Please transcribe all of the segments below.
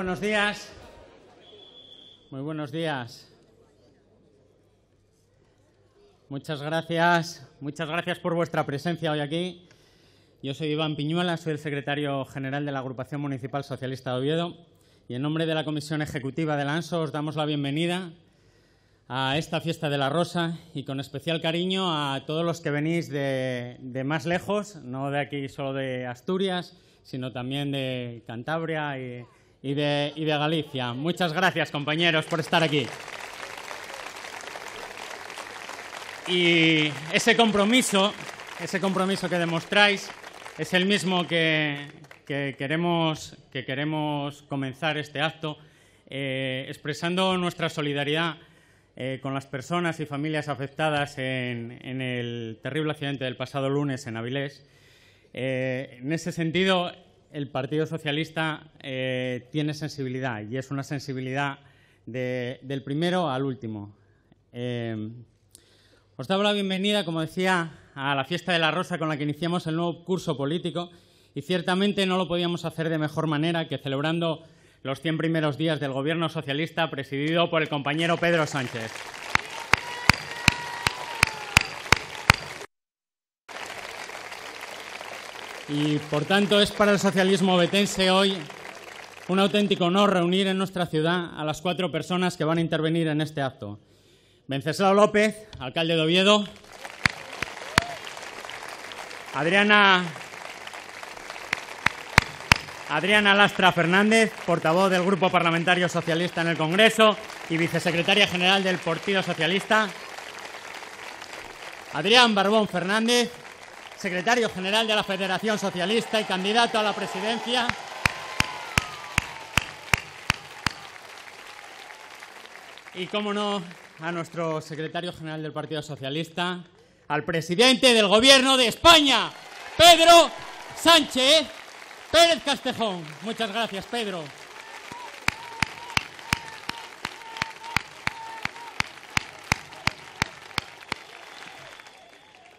buenos días. Muy buenos días. Muchas gracias. Muchas gracias por vuestra presencia hoy aquí. Yo soy Iván Piñuela, soy el secretario general de la Agrupación Municipal Socialista de Oviedo y en nombre de la Comisión Ejecutiva de ANSO os damos la bienvenida a esta fiesta de la Rosa y con especial cariño a todos los que venís de, de más lejos, no de aquí solo de Asturias, sino también de Cantabria y y de, Galicia. Muchas gracias, compañeros, por estar aquí. Y ese compromiso, ese compromiso que demostráis, es el mismo que, que queremos, que queremos comenzar este acto eh, expresando nuestra solidaridad eh, con las personas y familias afectadas en, el terrible accidente del pasado lunes en Avilés. Eh, en ese sentido, el Partido Socialista eh, tiene sensibilidad y es una sensibilidad del primero al último. Eh, os damos la bienvenida, como decía, a la fiesta de la rosa con la que iniciamos el nuevo curso político y ciertamente no lo podíamos hacer de mejor manera que celebrando los 100 primeros días del gobierno socialista presidido por el compañero Pedro Sánchez. Y por tanto es para el socialismo betense hoy un auténtico honor reunir en nuestra ciudad a las cuatro personas que van a intervenir en este acto. Venceslao López, alcalde de Oviedo. Adriana, Adriana Lastra Fernández, portavoz del Grupo Parlamentario Socialista en el Congreso y vicesecretaria general del Partido Socialista. Adrián Barbón Fernández, secretario general de la Federación Socialista y candidato a la presidencia. Y, cómo no, a nuestro secretario general del Partido Socialista, al presidente del Gobierno de España, Pedro Sánchez Pérez Castejón. Muchas gracias, Pedro.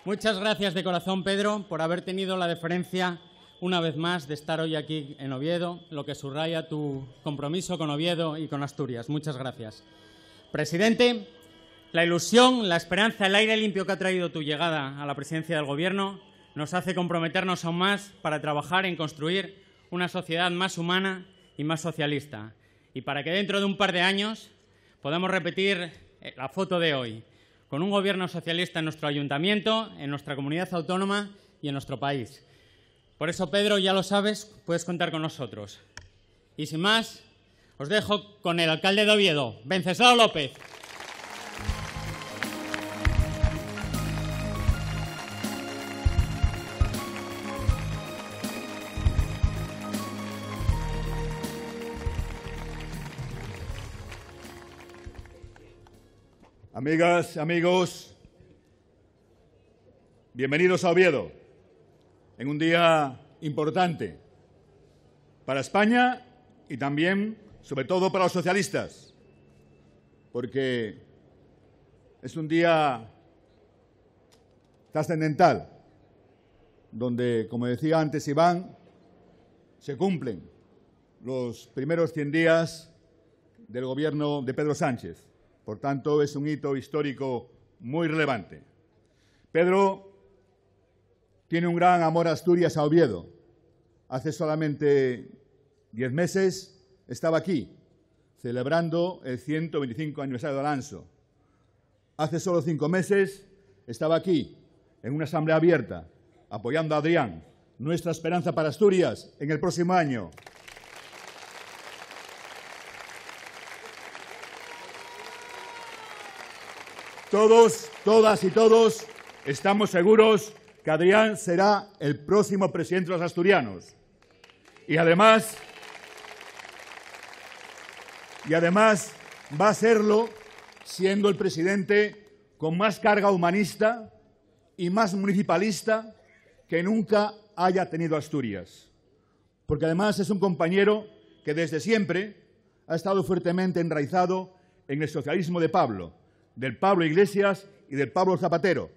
Muchas gracias de corazón, Pedro, por haber tenido la deferencia una vez más de estar hoy aquí en Oviedo, lo que subraya tu compromiso con Oviedo y con Asturias. Muchas gracias. Presidente, la ilusión, la esperanza, el aire limpio que ha traído tu llegada a la presidencia del Gobierno nos hace comprometernos aún más para trabajar en construir una sociedad más humana y más socialista. Y para que dentro de un par de años podamos repetir eh, la foto de hoy, con un gobierno socialista en nuestro ayuntamiento, en nuestra comunidad autónoma y en nuestro país. Por eso, Pedro, ya lo sabes, puedes contar con nosotros. Y sin más, os dejo con el alcalde de Oviedo, Venceslao López. Amigas, amigos, bienvenidos a Oviedo, en un día importante para España y también, sobre todo, para los socialistas, porque es un día trascendental, donde, como decía antes Iván, se cumplen los primeros 100 días del gobierno de Pedro Sánchez por tanto, es un hito histórico muy relevante. Pedro tiene un gran amor a Asturias, a Oviedo. Hace solamente diez meses estaba aquí, celebrando el 125 aniversario de Alonso. Hace solo cinco meses estaba aquí, en una asamblea abierta, apoyando a Adrián, nuestra esperanza para Asturias en el próximo año. Todos, todas y todos estamos seguros que Adrián será el próximo presidente de los asturianos. Y además, y además va a serlo siendo el presidente con más carga humanista y más municipalista que nunca haya tenido Asturias. Porque además es un compañero que desde siempre ha estado fuertemente enraizado en el socialismo de Pablo del Pablo Iglesias y del Pablo Zapatero.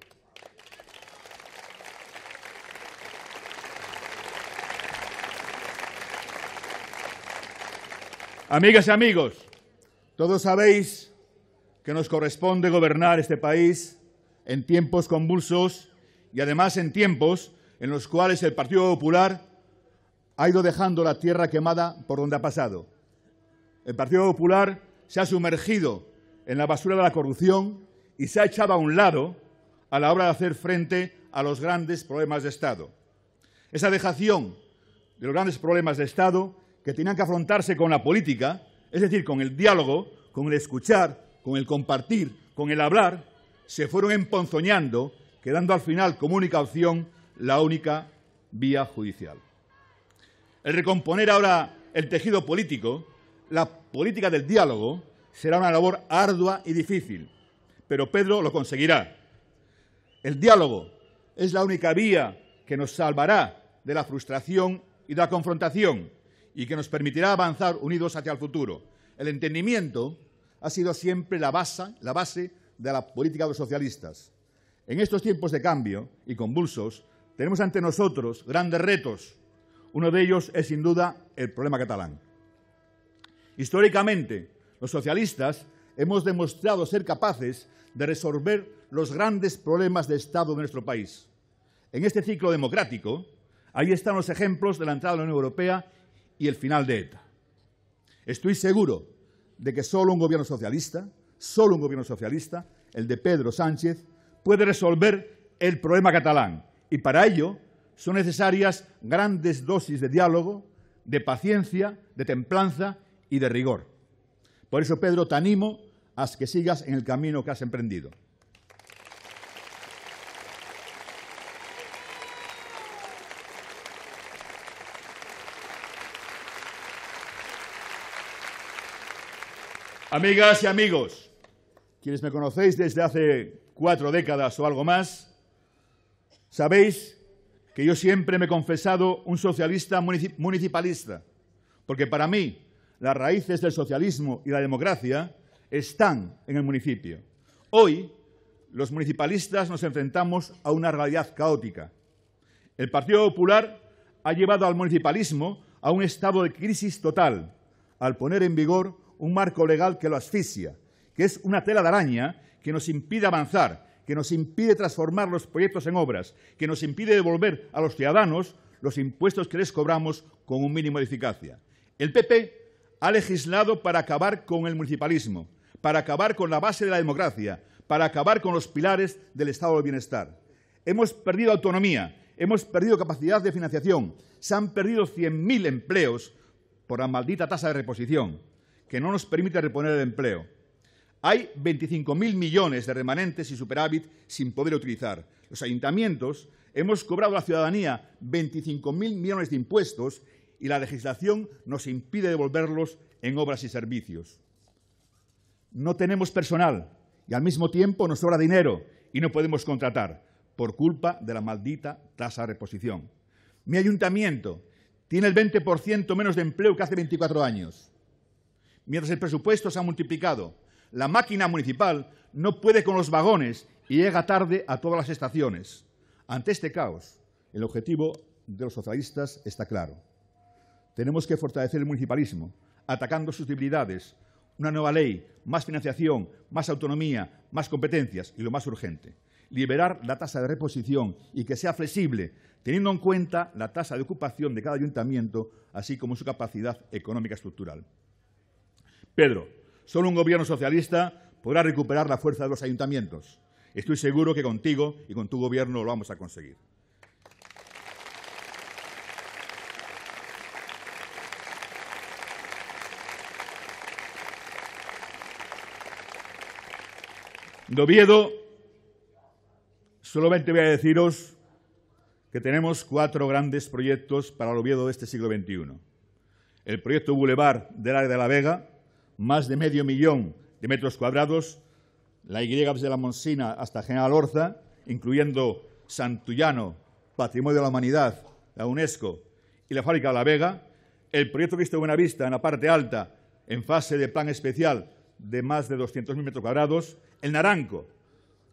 Amigas y amigos, todos sabéis que nos corresponde gobernar este país en tiempos convulsos y además en tiempos en los cuales el Partido Popular ha ido dejando la tierra quemada por donde ha pasado. El Partido Popular se ha sumergido en la basura de la corrupción y se ha echado a un lado a la hora de hacer frente a los grandes problemas de Estado. Esa dejación de los grandes problemas de Estado que tenían que afrontarse con la política, es decir, con el diálogo, con el escuchar, con el compartir, con el hablar, se fueron emponzoñando, quedando al final como única opción la única vía judicial. El recomponer ahora el tejido político, la política del diálogo, Será una labor ardua y difícil, pero Pedro lo conseguirá. El diálogo es la única vía que nos salvará de la frustración y de la confrontación y que nos permitirá avanzar unidos hacia el futuro. El entendimiento ha sido siempre la base, de la política de los socialistas. En estos tiempos de cambio y convulsos, tenemos ante nosotros grandes retos. Uno de ellos es sin duda el problema catalán. Históricamente, los socialistas hemos demostrado ser capaces de resolver los grandes problemas de Estado de nuestro país. En este ciclo democrático, ahí están los ejemplos de la entrada de la Unión Europea y el final de ETA. Estoy seguro de que solo un gobierno socialista, solo un gobierno socialista, el de Pedro Sánchez, puede resolver el problema catalán. Y para ello son necesarias grandes dosis de diálogo, de paciencia, de templanza y de rigor. Por eso, Pedro, te animo a que sigas en el camino que has emprendido. Amigas y amigos, quienes me conocéis desde hace cuatro décadas o algo más, sabéis que yo siempre me he confesado un socialista municipalista, porque para mí las raíces del socialismo y la democracia están en el municipio. Hoy, los municipalistas nos enfrentamos a una realidad caótica. El Partido Popular ha llevado al municipalismo a un estado de crisis total, al poner en vigor un marco legal que lo asfixia, que es una tela de araña que nos impide avanzar, que nos impide transformar los proyectos en obras, que nos impide devolver a los ciudadanos los impuestos que les cobramos con un mínimo de eficacia. El PP ha legislado para acabar con el municipalismo, para acabar con la base de la democracia, para acabar con los pilares del estado del bienestar. Hemos perdido autonomía, hemos perdido capacidad de financiación, se han perdido 100.000 empleos por la maldita tasa de reposición, que no nos permite reponer el empleo. Hay 25.000 millones de remanentes y superávit sin poder utilizar. Los ayuntamientos hemos cobrado a la ciudadanía 25.000 millones de impuestos y la legislación nos impide devolverlos en obras y servicios. No tenemos personal y al mismo tiempo nos sobra dinero y no podemos contratar por culpa de la maldita tasa de reposición. Mi ayuntamiento tiene el 20% menos de empleo que hace 24 años. Mientras el presupuesto se ha multiplicado, la máquina municipal no puede con los vagones y llega tarde a todas las estaciones. Ante este caos, el objetivo de los socialistas está claro. Tenemos que fortalecer el municipalismo, atacando sus debilidades, una nueva ley, más financiación, más autonomía, más competencias y lo más urgente, liberar la tasa de reposición y que sea flexible, teniendo en cuenta la tasa de ocupación de cada ayuntamiento, así como su capacidad económica estructural. Pedro, solo un gobierno socialista podrá recuperar la fuerza de los ayuntamientos. Estoy seguro que contigo y con tu gobierno lo vamos a conseguir. de Oviedo, solamente voy a deciros que tenemos cuatro grandes proyectos para el Oviedo de este siglo XXI. El proyecto Boulevard del área de la Vega, más de medio millón de metros cuadrados, la Y de la Monsina hasta General Orza, incluyendo Santullano, Patrimonio de la Humanidad, la UNESCO y la Fábrica de la Vega, el proyecto Cristo Buenavista en la parte alta, en fase de plan especial de más de 200.000 metros cuadrados, el naranco,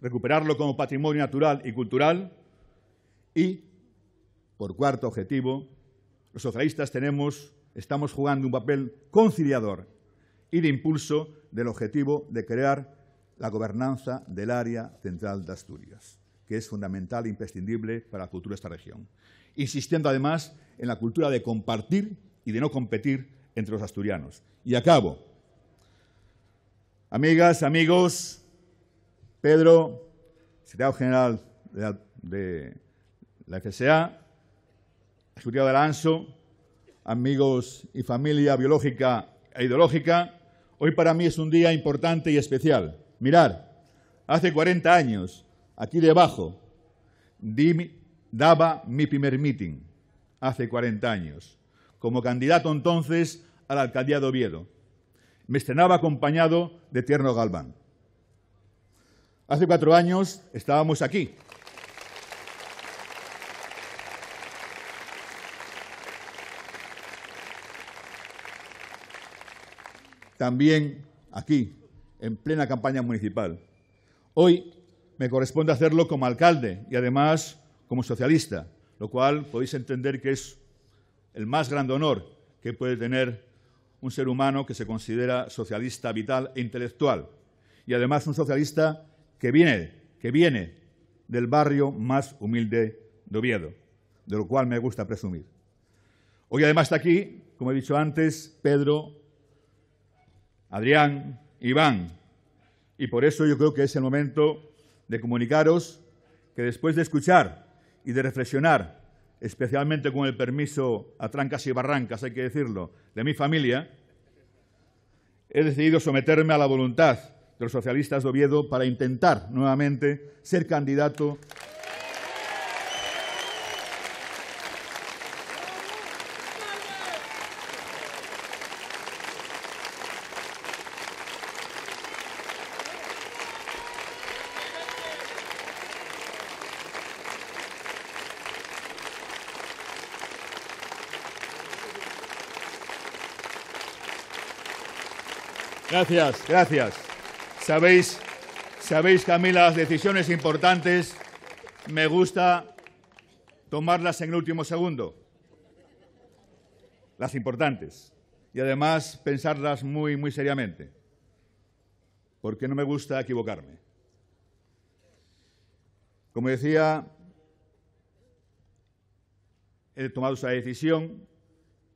recuperarlo como patrimonio natural y cultural. Y, por cuarto objetivo, los socialistas tenemos, estamos jugando un papel conciliador y de impulso del objetivo de crear la gobernanza del área central de Asturias, que es fundamental e imprescindible para el futuro de esta región, insistiendo además en la cultura de compartir y de no competir entre los asturianos. Y acabo. Amigas, amigos, Pedro, secretario general de la, FSA, ejecutivo de la amigos y familia biológica e ideológica, hoy para mí es un día importante y especial. Mirar, hace 40 años, aquí debajo, daba mi primer meeting, hace 40 años, como candidato entonces a la alcaldía de Oviedo. Me estrenaba acompañado de Tierno Galván. Hace cuatro años estábamos aquí. También aquí, en plena campaña municipal. Hoy me corresponde hacerlo como alcalde y además como socialista, lo cual podéis entender que es el más grande honor que puede tener un ser humano que se considera socialista vital e intelectual y además un socialista que viene, que viene del barrio más humilde de Oviedo, de lo cual me gusta presumir. Hoy además está aquí, como he dicho antes, Pedro, Adrián, Iván, y por eso yo creo que es el momento de comunicaros que después de escuchar y de reflexionar, especialmente con el permiso a trancas y barrancas, hay que decirlo, de mi familia, he decidido someterme a la voluntad los socialistas de Oviedo para intentar nuevamente ser candidato Gracias. Gracias. Sabéis, sabéis que a mí las decisiones importantes me gusta tomarlas en el último segundo. Las importantes. Y además pensarlas muy, muy seriamente. Porque no me gusta equivocarme. Como decía, he tomado esa decisión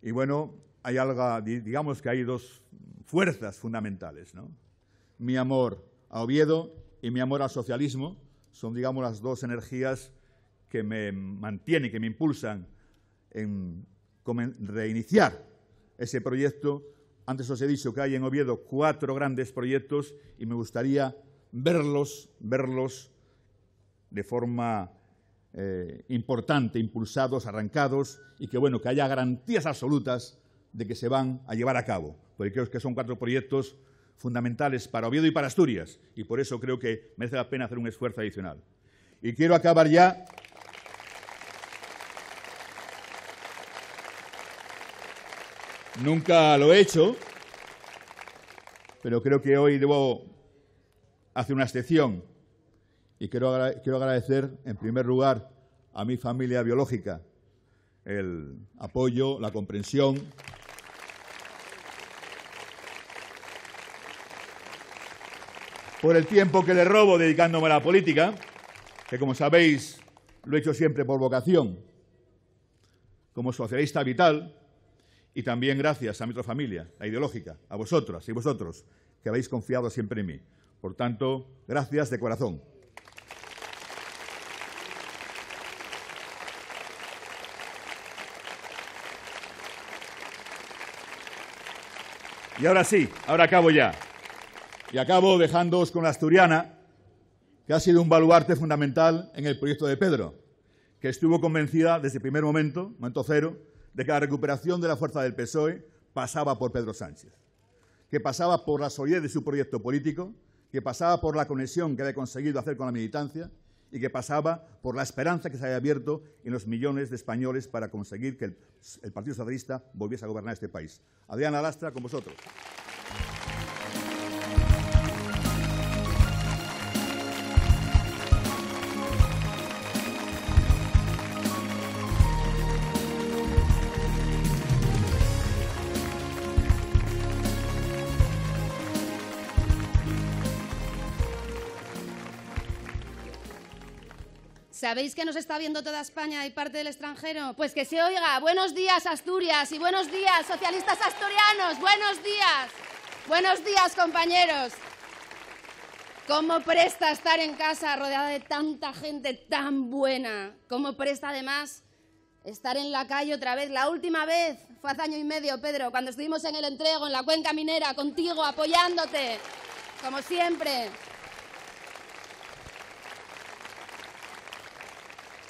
y bueno, hay algo, digamos que hay dos fuerzas fundamentales, ¿no? mi amor a Oviedo y mi amor al socialismo. Son, digamos, las dos energías que me mantienen, que me impulsan en reiniciar ese proyecto. Antes os he dicho que hay en Oviedo cuatro grandes proyectos y me gustaría verlos, verlos de forma eh, importante, impulsados, arrancados, y que bueno, que haya garantías absolutas de que se van a llevar a cabo, porque creo que son cuatro proyectos fundamentales para Oviedo y para Asturias, y por eso creo que merece la pena hacer un esfuerzo adicional. Y quiero acabar ya. Nunca lo he hecho, pero creo que hoy debo hacer una excepción y quiero, quiero agradecer, en primer lugar, a mi familia biológica el apoyo, la comprensión. por el tiempo que le robo dedicándome a la política, que como sabéis lo he hecho siempre por vocación, como socialista vital, y también gracias a mi otra familia, la ideológica, a vosotras y vosotros, que habéis confiado siempre en mí. Por tanto, gracias de corazón. Y ahora sí, ahora acabo ya. Y acabo dejándoos con la asturiana, que ha sido un baluarte fundamental en el proyecto de Pedro, que estuvo convencida desde el primer momento, momento cero, de que la recuperación de la fuerza del PSOE pasaba por Pedro Sánchez, que pasaba por la solidez de su proyecto político, que pasaba por la conexión que había conseguido hacer con la militancia y que pasaba por la esperanza que se había abierto en los millones de españoles para conseguir que el, el Partido Socialista volviese a gobernar este país. Adriana Lastra, con vosotros. ¿Sabéis que nos está viendo toda España y parte del extranjero? Pues que se oiga. Buenos días, Asturias, y buenos días, socialistas asturianos. Buenos días. Buenos días, compañeros. ¿Cómo presta estar en casa rodeada de tanta gente tan buena? ¿Cómo presta además estar en la calle otra vez? La última vez fue hace año y medio, Pedro, cuando estuvimos en el entrego, en la cuenca minera, contigo, apoyándote, como siempre.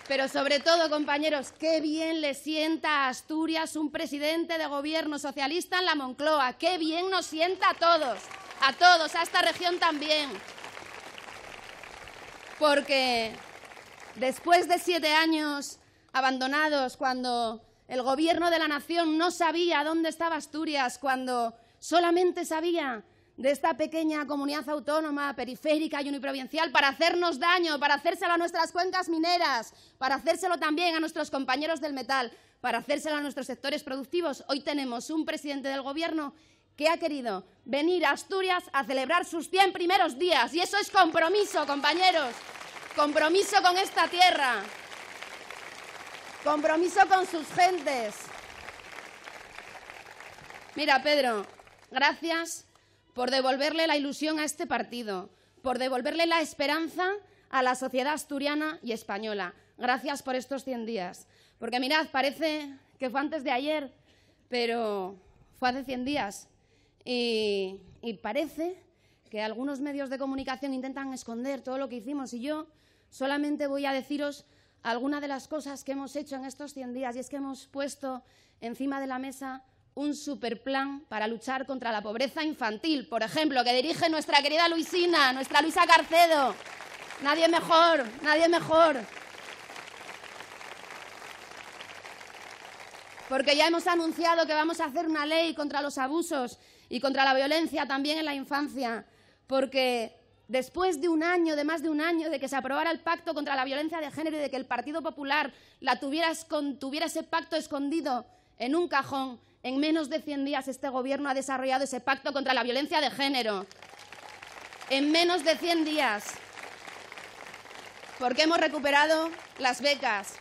Pero sobre todo, compañeros, qué bien le sienta a Asturias un presidente de gobierno socialista en la Moncloa. Qué bien nos sienta a todos, a todos, a esta región también. Porque después de siete años abandonados, cuando el gobierno de la nación no sabía dónde estaba Asturias, cuando solamente sabía de esta pequeña comunidad autónoma, periférica y uniprovincial para hacernos daño, para hacérselo a nuestras cuencas mineras, para hacérselo también a nuestros compañeros del metal, para hacérselo a nuestros sectores productivos. Hoy tenemos un presidente del Gobierno que ha querido venir a Asturias a celebrar sus 100 primeros días. Y eso es compromiso, compañeros. Compromiso con esta tierra. Compromiso con sus gentes. Mira, Pedro, gracias por devolverle la ilusión a este partido, por devolverle la esperanza a la sociedad asturiana y española. Gracias por estos 100 días. Porque mirad, parece que fue antes de ayer, pero fue hace 100 días. Y, parece que algunos medios de comunicación intentan esconder todo lo que hicimos. Y yo solamente voy a deciros algunas de las cosas que hemos hecho en estos 100 días. Y es que hemos puesto encima de la mesa un superplan para luchar contra la pobreza infantil, por ejemplo, que dirige nuestra querida Luisina, nuestra Luisa Carcedo. Nadie mejor, nadie mejor. Porque ya hemos anunciado que vamos a hacer una ley contra los abusos y contra la violencia también en la infancia. Porque después de un año, de más de un año, de que se aprobara el pacto contra la violencia de género y de que el Partido Popular la tuviera ese pacto escondido en un cajón, en menos de 100 días este gobierno ha desarrollado ese pacto contra la violencia de género. En menos de 100 días. Porque hemos recuperado las becas.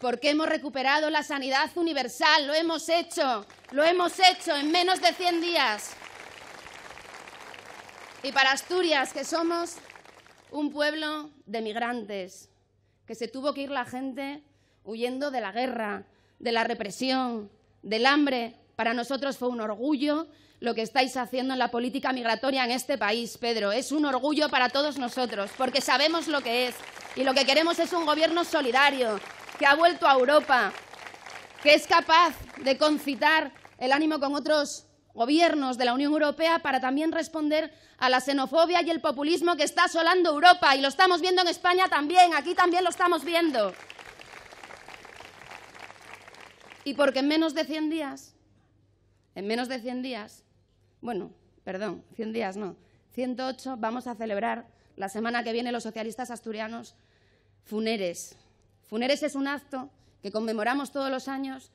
Porque hemos recuperado la sanidad universal. Lo hemos hecho. Lo hemos hecho en menos de 100 días. Y para Asturias, que somos un pueblo de migrantes, que se tuvo que ir la gente huyendo de la guerra, de la represión, del hambre. Para nosotros fue un orgullo lo que estáis haciendo en la política migratoria en este país, Pedro. Es un orgullo para todos nosotros, porque sabemos lo que es. Y lo que queremos es un gobierno solidario, que ha vuelto a Europa, que es capaz de concitar el ánimo con otros gobiernos de la Unión Europea para también responder a la xenofobia y el populismo que está asolando Europa. Y lo estamos viendo en España también, aquí también lo estamos viendo. Y porque en menos de 100 días, en menos de 100 días, bueno, perdón, 100 días no, 108 vamos a celebrar la semana que viene los socialistas asturianos funeres. Funeres es un acto que conmemoramos todos los años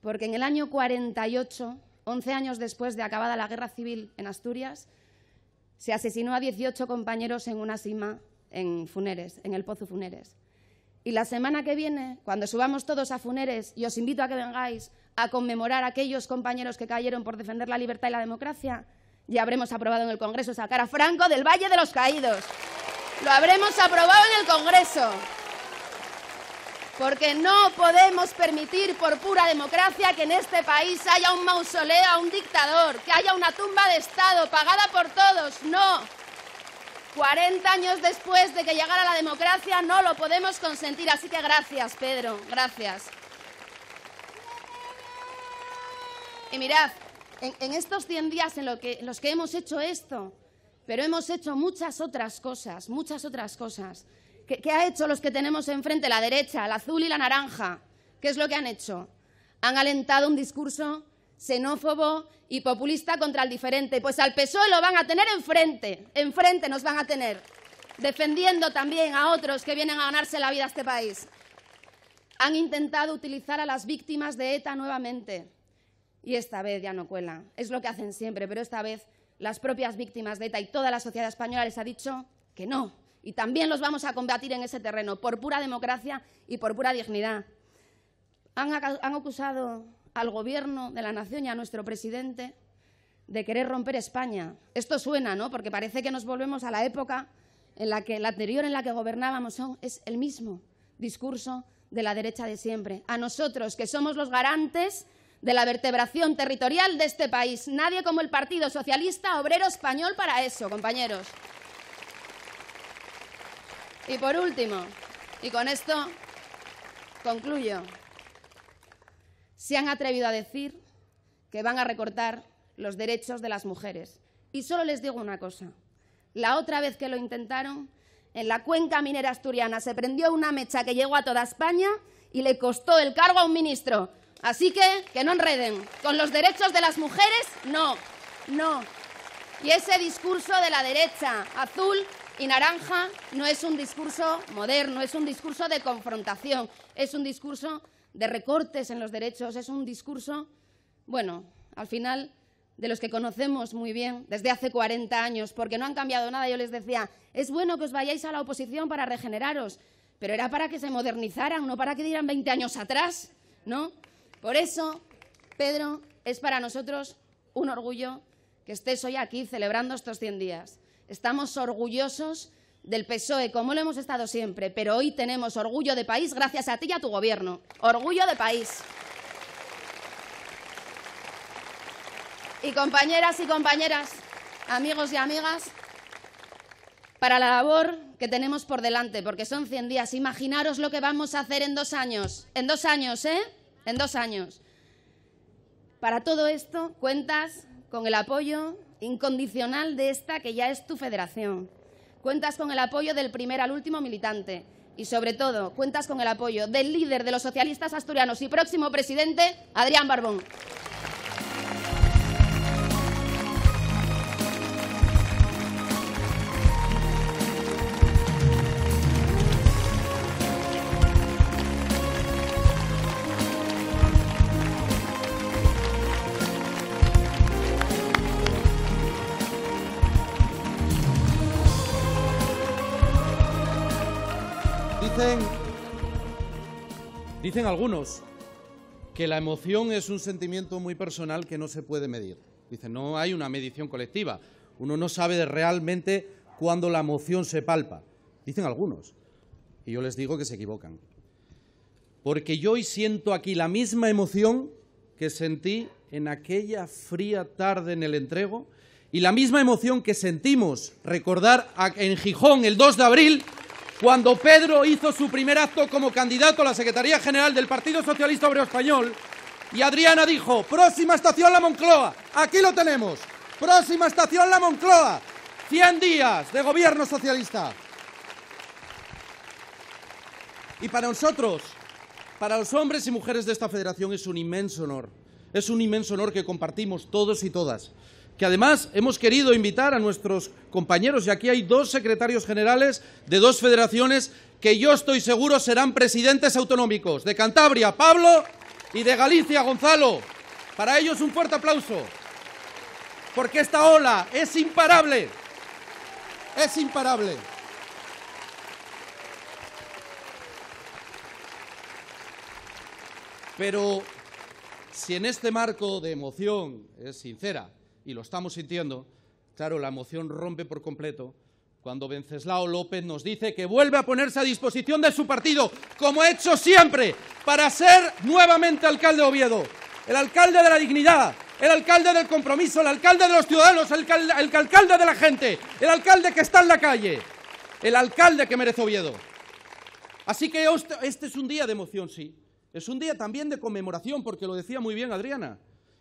porque en el año 48, 11 años después de acabada la guerra civil en Asturias, se asesinó a 18 compañeros en una cima en Funeres, en el Pozo Funeres. Y la semana que viene, cuando subamos todos a Funeres, y os invito a que vengáis a conmemorar a aquellos compañeros que cayeron por defender la libertad y la democracia, ya habremos aprobado en el Congreso sacar a Franco del Valle de los Caídos. Lo habremos aprobado en el Congreso. Porque no podemos permitir por pura democracia que en este país haya un mausoleo a un dictador, que haya una tumba de Estado pagada por todos. No, 40 años después de que llegara la democracia no lo podemos consentir, así que gracias, Pedro, gracias. Y mirad, en, estos 100 días en, lo que, los que hemos hecho esto, pero hemos hecho muchas otras cosas, muchas otras cosas. ¿Qué, ¿Qué, ha hecho los que tenemos enfrente, la derecha, la azul y la naranja? ¿Qué es lo que han hecho? Han alentado un discurso xenófobo y populista contra el diferente. Pues al PSOE lo van a tener enfrente, enfrente nos van a tener, defendiendo también a otros que vienen a ganarse la vida a este país. Han intentado utilizar a las víctimas de ETA nuevamente. Y esta vez ya no cuela. Es lo que hacen siempre, pero esta vez las propias víctimas de ETA y toda la sociedad española les ha dicho que no. Y también los vamos a combatir en ese terreno, por pura democracia y por pura dignidad. Han, han acusado al Gobierno de la Nación y a nuestro presidente de querer romper España. Esto suena, ¿no? Porque parece que nos volvemos a la época en la que la anterior en la que gobernábamos es el mismo discurso de la derecha de siempre. A nosotros, que somos los garantes de la vertebración territorial de este país. Nadie como el Partido Socialista Obrero Español para eso, compañeros. Y por último, y con esto concluyo se han atrevido a decir que van a recortar los derechos de las mujeres. Y solo les digo una cosa. La otra vez que lo intentaron, en la cuenca minera asturiana se prendió una mecha que llegó a toda España y le costó el cargo a un ministro. Así que que no enreden. Con los derechos de las mujeres, no, no. Y ese discurso de la derecha, azul y naranja, no es un discurso moderno, es un discurso de confrontación, es un discurso de recortes en los derechos, es un discurso, bueno, al final de los que conocemos muy bien desde hace 40 años, porque no han cambiado nada. Yo les decía, es bueno que os vayáis a la oposición para regeneraros, pero era para que se modernizaran, no para que dieran 20 años atrás, ¿no? Por eso, Pedro, es para nosotros un orgullo que estés hoy aquí celebrando estos 100 días. Estamos orgullosos del PSOE, como lo hemos estado siempre, pero hoy tenemos orgullo de país gracias a ti y a tu gobierno. Orgullo de país. Y compañeras y compañeras, amigos y amigas, para la labor que tenemos por delante, porque son 100 días, imaginaros lo que vamos a hacer en dos años. En dos años, ¿eh? En dos años. Para todo esto cuentas con el apoyo incondicional de esta que ya es tu federación. Cuentas con el apoyo del primer al último militante y, sobre todo, cuentas con el apoyo del líder de los socialistas asturianos y próximo presidente, Adrián Barbón. Dicen algunos que la emoción es un sentimiento muy personal que no se puede medir. Dicen, no hay una medición colectiva. Uno no sabe realmente cuándo la emoción se palpa. Dicen algunos. Y yo les digo que se equivocan. Porque yo hoy siento aquí la misma emoción que sentí en aquella fría tarde en el entrego y la misma emoción que sentimos recordar en Gijón el 2 de abril cuando Pedro hizo su primer acto como candidato a la Secretaría General del Partido Socialista Obrero Español, y Adriana dijo, próxima estación la Moncloa, aquí lo tenemos, próxima estación la Moncloa, 100 días de gobierno socialista. Y para nosotros, para los hombres y mujeres de esta federación es un inmenso honor, es un inmenso honor que compartimos todos y todas que además hemos querido invitar a nuestros compañeros, y aquí hay dos secretarios generales de dos federaciones que yo estoy seguro serán presidentes autonómicos, de Cantabria, Pablo, y de Galicia, Gonzalo. Para ellos un fuerte aplauso, porque esta ola es imparable, es imparable. Pero si en este marco de emoción es sincera, y lo estamos sintiendo, claro, la emoción rompe por completo cuando Venceslao López nos dice que vuelve a ponerse a disposición de su partido, como ha hecho siempre, para ser nuevamente alcalde de Oviedo, el alcalde de la dignidad, el alcalde del compromiso, el alcalde de los ciudadanos, el, el alcalde de la gente, el alcalde que está en la calle, el alcalde que merece Oviedo. Así que este, este es un día de emoción, sí. Es un día también de conmemoración, porque lo decía muy bien Adriana.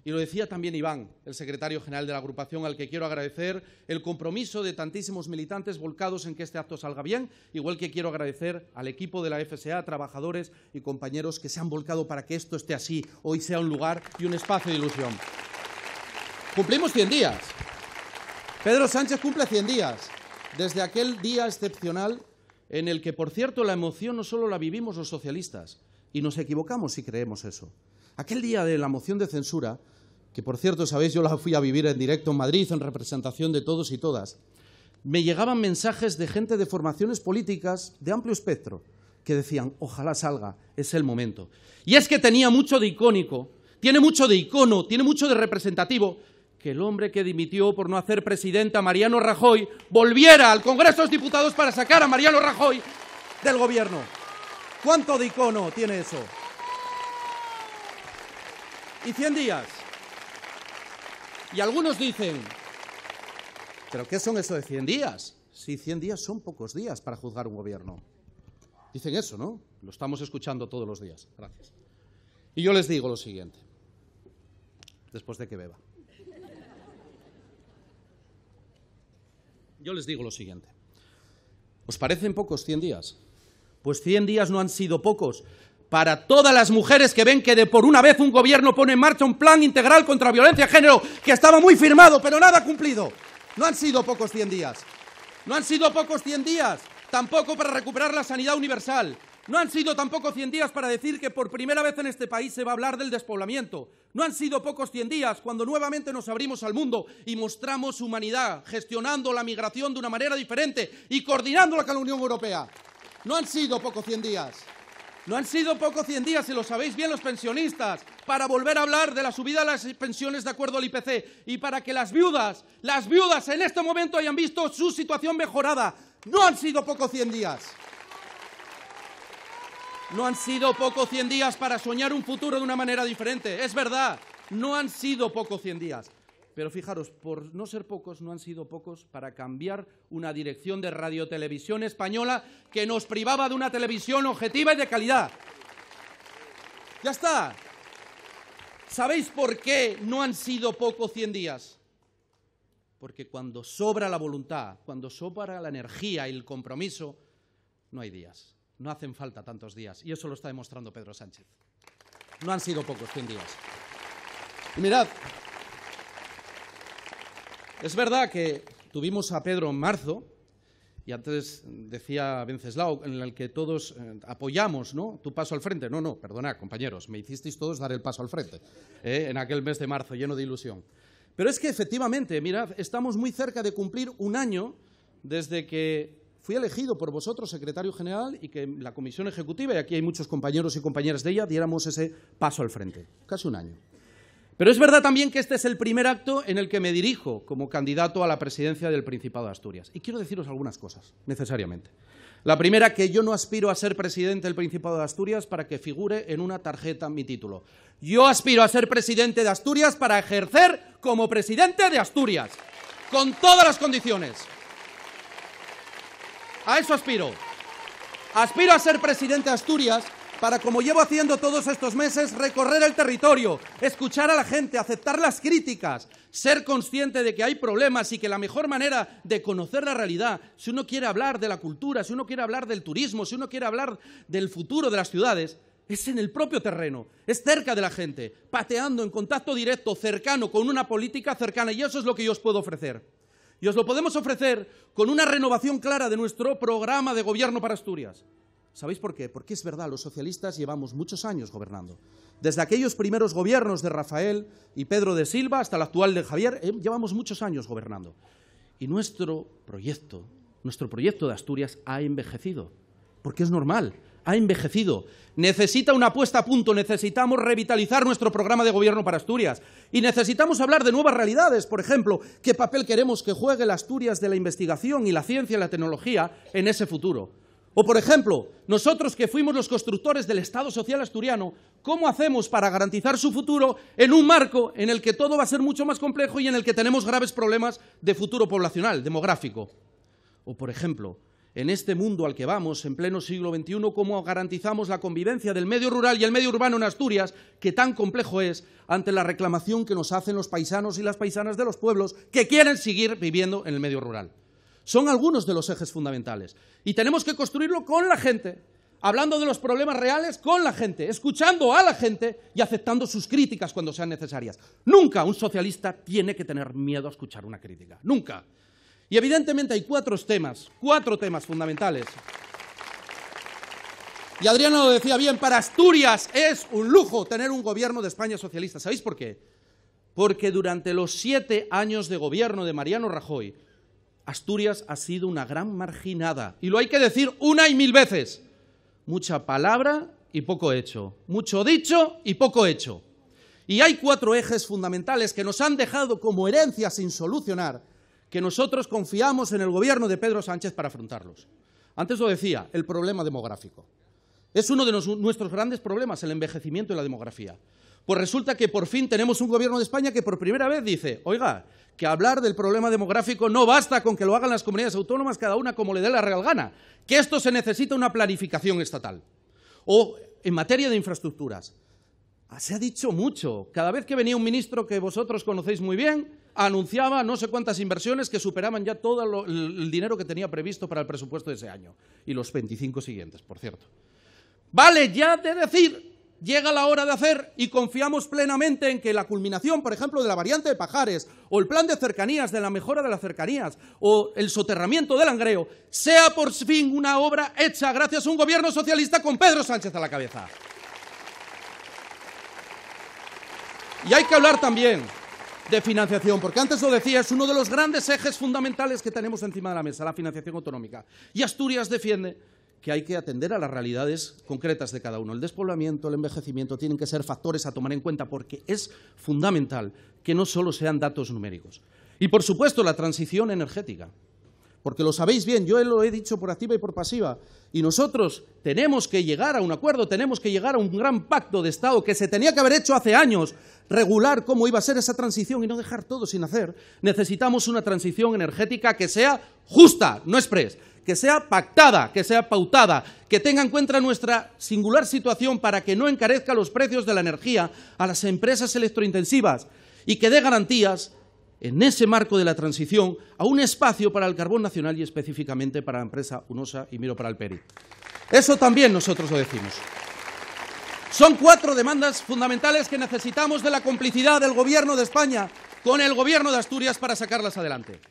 Y lo decía también Iván, el secretario general de la agrupación, al que quiero agradecer el compromiso de tantísimos militantes volcados en que este acto salga bien, igual que quiero agradecer al equipo de la FSA, trabajadores y compañeros que se han volcado para que esto esté así, hoy sea un lugar y un espacio de ilusión. Cumplimos 100 días. Pedro Sánchez cumple 100 días. Desde aquel día excepcional en el que, por cierto, la emoción no solo la vivimos los socialistas, y nos equivocamos si creemos eso. Aquel día de la moción de censura que por cierto, sabéis, yo la fui a vivir en directo en Madrid, en representación de todos y todas, me llegaban mensajes de gente de formaciones políticas de amplio espectro que decían, ojalá salga, es el momento. Y es que tenía mucho de icónico, tiene mucho de icono, tiene mucho de representativo, que el hombre que dimitió por no hacer presidenta Mariano Rajoy volviera al Congreso de los Diputados para sacar a Mariano Rajoy del gobierno. ¿Cuánto de icono tiene eso? Y 100 días. Y algunos dicen, ¿pero qué son eso de 100 días? Si 100 días son pocos días para juzgar un gobierno. Dicen eso, ¿no? Lo estamos escuchando todos los días. Gracias. Y yo les digo lo siguiente, después de que beba. Yo les digo lo siguiente. ¿Os parecen pocos 100 días? Pues 100 días no han sido pocos, para todas las mujeres que ven que de por una vez un gobierno pone en marcha un plan integral contra violencia de género que estaba muy firmado, pero nada cumplido. No han sido pocos 100 días. No han sido pocos 100 días. Tampoco para recuperar la sanidad universal. No han sido tampoco 100 días para decir que por primera vez en este país se va a hablar del despoblamiento. No han sido pocos 100 días cuando nuevamente nos abrimos al mundo y mostramos humanidad, gestionando la migración de una manera diferente y coordinándola con la Unión Europea. No han sido pocos 100 días. No han sido pocos 100 días, si lo sabéis bien los pensionistas, para volver a hablar de la subida de las pensiones de acuerdo al IPC y para que las viudas, las viudas en este momento hayan visto su situación mejorada. No han sido pocos 100 días. No han sido pocos 100 días para soñar un futuro de una manera diferente. Es verdad, no han sido pocos 100 días. Pero fijaros, por no ser pocos, no han sido pocos para cambiar una dirección de radiotelevisión española que nos privaba de una televisión objetiva y de calidad. Ya está. ¿Sabéis por qué no han sido pocos 100 días? Porque cuando sobra la voluntad, cuando sobra la energía y el compromiso, no hay días. No hacen falta tantos días. Y eso lo está demostrando Pedro Sánchez. No han sido pocos 100 días. mirad, es verdad que tuvimos a Pedro en marzo, y antes decía Venceslao, en el que todos eh, apoyamos ¿no? tu paso al frente. No, no, perdonad, compañeros, me hicisteis todos dar el paso al frente ¿eh? en aquel mes de marzo lleno de ilusión. Pero es que efectivamente, mirad, estamos muy cerca de cumplir un año desde que fui elegido por vosotros secretario general y que la comisión ejecutiva, y aquí hay muchos compañeros y compañeras de ella, diéramos ese paso al frente. Casi un año. Pero es verdad también que este es el primer acto en el que me dirijo como candidato a la presidencia del Principado de Asturias. Y quiero deciros algunas cosas, necesariamente. La primera, que yo no aspiro a ser presidente del Principado de Asturias para que figure en una tarjeta mi título. Yo aspiro a ser presidente de Asturias para ejercer como presidente de Asturias, con todas las condiciones. A eso aspiro. Aspiro a ser presidente de Asturias para, como llevo haciendo todos estos meses, recorrer el territorio, escuchar a la gente, aceptar las críticas, ser consciente de que hay problemas y que la mejor manera de conocer la realidad, si uno quiere hablar de la cultura, si uno quiere hablar del turismo, si uno quiere hablar del futuro de las ciudades, es en el propio terreno, es cerca de la gente, pateando en contacto directo, cercano, con una política cercana. Y eso es lo que yo os puedo ofrecer. Y os lo podemos ofrecer con una renovación clara de nuestro programa de gobierno para Asturias. ¿Sabéis por qué? Porque es verdad, los socialistas llevamos muchos años gobernando. Desde aquellos primeros gobiernos de Rafael y Pedro de Silva hasta el actual de Javier, eh, llevamos muchos años gobernando. Y nuestro proyecto, nuestro proyecto de Asturias ha envejecido, porque es normal, ha envejecido. Necesita una puesta a punto, necesitamos revitalizar nuestro programa de gobierno para Asturias y necesitamos hablar de nuevas realidades, por ejemplo, qué papel queremos que juegue la Asturias de la investigación y la ciencia y la tecnología en ese futuro. O por ejemplo, nosotros que fuimos los constructores del Estado Social Asturiano, ¿cómo hacemos para garantizar su futuro en un marco en el que todo va a ser mucho más complejo y en el que tenemos graves problemas de futuro poblacional, demográfico? O por ejemplo, en este mundo al que vamos, en pleno siglo XXI, ¿cómo garantizamos la convivencia del medio rural y el medio urbano en Asturias, que tan complejo es, ante la reclamación que nos hacen los paisanos y las paisanas de los pueblos que quieren seguir viviendo en el medio rural? Son algunos de los ejes fundamentales. Y tenemos que construirlo con la gente, hablando de los problemas reales con la gente, escuchando a la gente y aceptando sus críticas cuando sean necesarias. Nunca un socialista tiene que tener miedo a escuchar una crítica. Nunca. Y evidentemente hay cuatro temas, cuatro temas fundamentales. Y Adriano lo decía bien, para Asturias es un lujo tener un gobierno de España socialista. ¿Sabéis por qué? Porque durante los siete años de gobierno de Mariano Rajoy, Asturias ha sido una gran marginada, y lo hay que decir una y mil veces. Mucha palabra y poco hecho, mucho dicho y poco hecho. Y hay cuatro ejes fundamentales que nos han dejado como herencia sin solucionar, que nosotros confiamos en el gobierno de Pedro Sánchez para afrontarlos. Antes lo decía, el problema demográfico. Es uno de nuestros grandes problemas, el envejecimiento y la demografía. Pues resulta que por fin tenemos un gobierno de España que por primera vez dice, oiga, que hablar del problema demográfico no basta con que lo hagan las comunidades autónomas cada una como le dé la real gana, que esto se necesita una planificación estatal. O en materia de infraestructuras. Ah, se ha dicho mucho. Cada vez que venía un ministro que vosotros conocéis muy bien, anunciaba no sé cuántas inversiones que superaban ya todo el dinero que tenía previsto para el presupuesto de ese año. Y los 25 siguientes, por cierto. Vale ya de decir llega la hora de hacer y confiamos plenamente en que la culminación, por ejemplo, de la variante de Pajares o el plan de cercanías, de la mejora de las cercanías o el soterramiento del angreo, sea por fin una obra hecha gracias a un gobierno socialista con Pedro Sánchez a la cabeza. Y hay que hablar también de financiación, porque antes lo decía, es uno de los grandes ejes fundamentales que tenemos encima de la mesa, la financiación autonómica. Y Asturias defiende que hay que atender a las realidades concretas de cada uno. El despoblamiento, el envejecimiento tienen que ser factores a tomar en cuenta porque es fundamental que no solo sean datos numéricos. Y, por supuesto, la transición energética. Porque lo sabéis bien, yo lo he dicho por activa y por pasiva. Y nosotros tenemos que llegar a un acuerdo, tenemos que llegar a un gran pacto de Estado que se tenía que haber hecho hace años, regular cómo iba a ser esa transición y no dejar todo sin hacer. Necesitamos una transición energética que sea justa, no express que sea pactada, que sea pautada, que tenga en cuenta nuestra singular situación para que no encarezca los precios de la energía a las empresas electrointensivas y que dé garantías en ese marco de la transición a un espacio para el carbón nacional y específicamente para la empresa UNOSA y Miro para el Peri. Eso también nosotros lo decimos. Son cuatro demandas fundamentales que necesitamos de la complicidad del Gobierno de España con el Gobierno de Asturias para sacarlas adelante.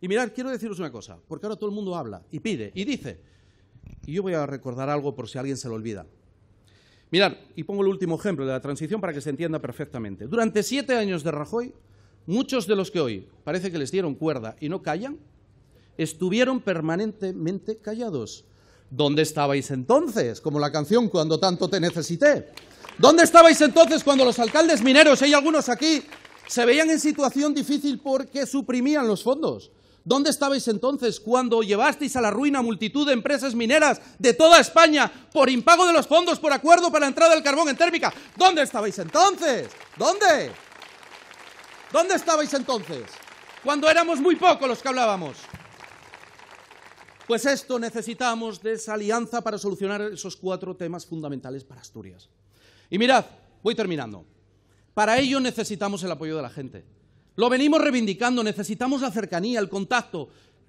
Y mirad, quiero deciros una cosa, porque ahora todo el mundo habla y pide y dice. Y yo voy a recordar algo por si alguien se lo olvida. Mirad, y pongo el último ejemplo de la transición para que se entienda perfectamente. Durante siete años de Rajoy, muchos de los que hoy parece que les dieron cuerda y no callan, estuvieron permanentemente callados. ¿Dónde estabais entonces? Como la canción Cuando tanto te necesité. ¿Dónde estabais entonces cuando los alcaldes mineros, hay algunos aquí, se veían en situación difícil porque suprimían los fondos? ¿Dónde estabais entonces cuando llevasteis a la ruina multitud de empresas mineras de toda España por impago de los fondos por acuerdo para la entrada del carbón en térmica? ¿Dónde estabais entonces? ¿Dónde? ¿Dónde estabais entonces? Cuando éramos muy pocos los que hablábamos. Pues esto necesitamos de esa alianza para solucionar esos cuatro temas fundamentales para Asturias. Y mirad, voy terminando. Para ello necesitamos el apoyo de la gente. Lo venimos reivindicando, necesitamos la cercanía, el contacto,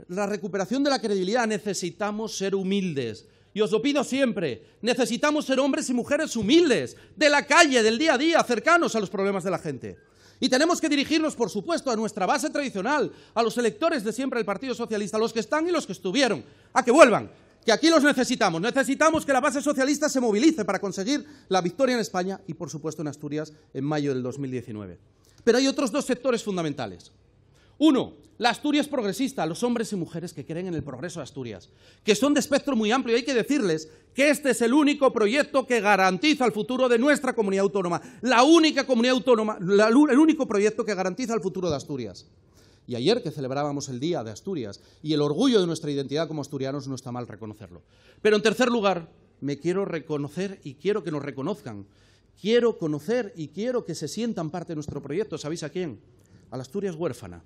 la recuperación de la credibilidad, necesitamos ser humildes. Y os lo pido siempre, necesitamos ser hombres y mujeres humildes, de la calle, del día a día, cercanos a los problemas de la gente. Y tenemos que dirigirnos, por supuesto, a nuestra base tradicional, a los electores de siempre del Partido Socialista, a los que están y los que estuvieron, a que vuelvan, que aquí los necesitamos. Necesitamos que la base socialista se movilice para conseguir la victoria en España y, por supuesto, en Asturias en mayo del 2019. Pero hay otros dos sectores fundamentales. Uno, la Asturias progresista, los hombres y mujeres que creen en el progreso de Asturias, que son de espectro muy amplio y hay que decirles que este es el único proyecto que garantiza el futuro de nuestra comunidad autónoma, la única comunidad autónoma, el único proyecto que garantiza el futuro de Asturias. Y ayer que celebrábamos el Día de Asturias y el orgullo de nuestra identidad como asturianos no está mal reconocerlo. Pero en tercer lugar, me quiero reconocer y quiero que nos reconozcan Quiero conocer y quiero que se sientan parte de nuestro proyecto. ¿Sabéis a quién? A las Asturias huérfana.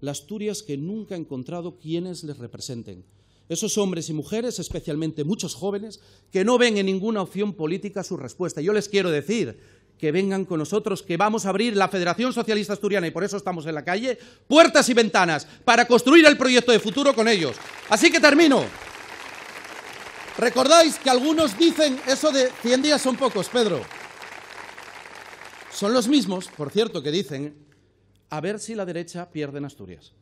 las Asturias que nunca han encontrado quienes les representen. Esos hombres y mujeres, especialmente muchos jóvenes, que no ven en ninguna opción política su respuesta. Yo les quiero decir que vengan con nosotros, que vamos a abrir la Federación Socialista Asturiana, y por eso estamos en la calle, puertas y ventanas, para construir el proyecto de futuro con ellos. Así que termino. Recordáis que algunos dicen eso de 100 días son pocos, Pedro. Son los mismos, por cierto, que dicen, a ver si la derecha pierde en Asturias.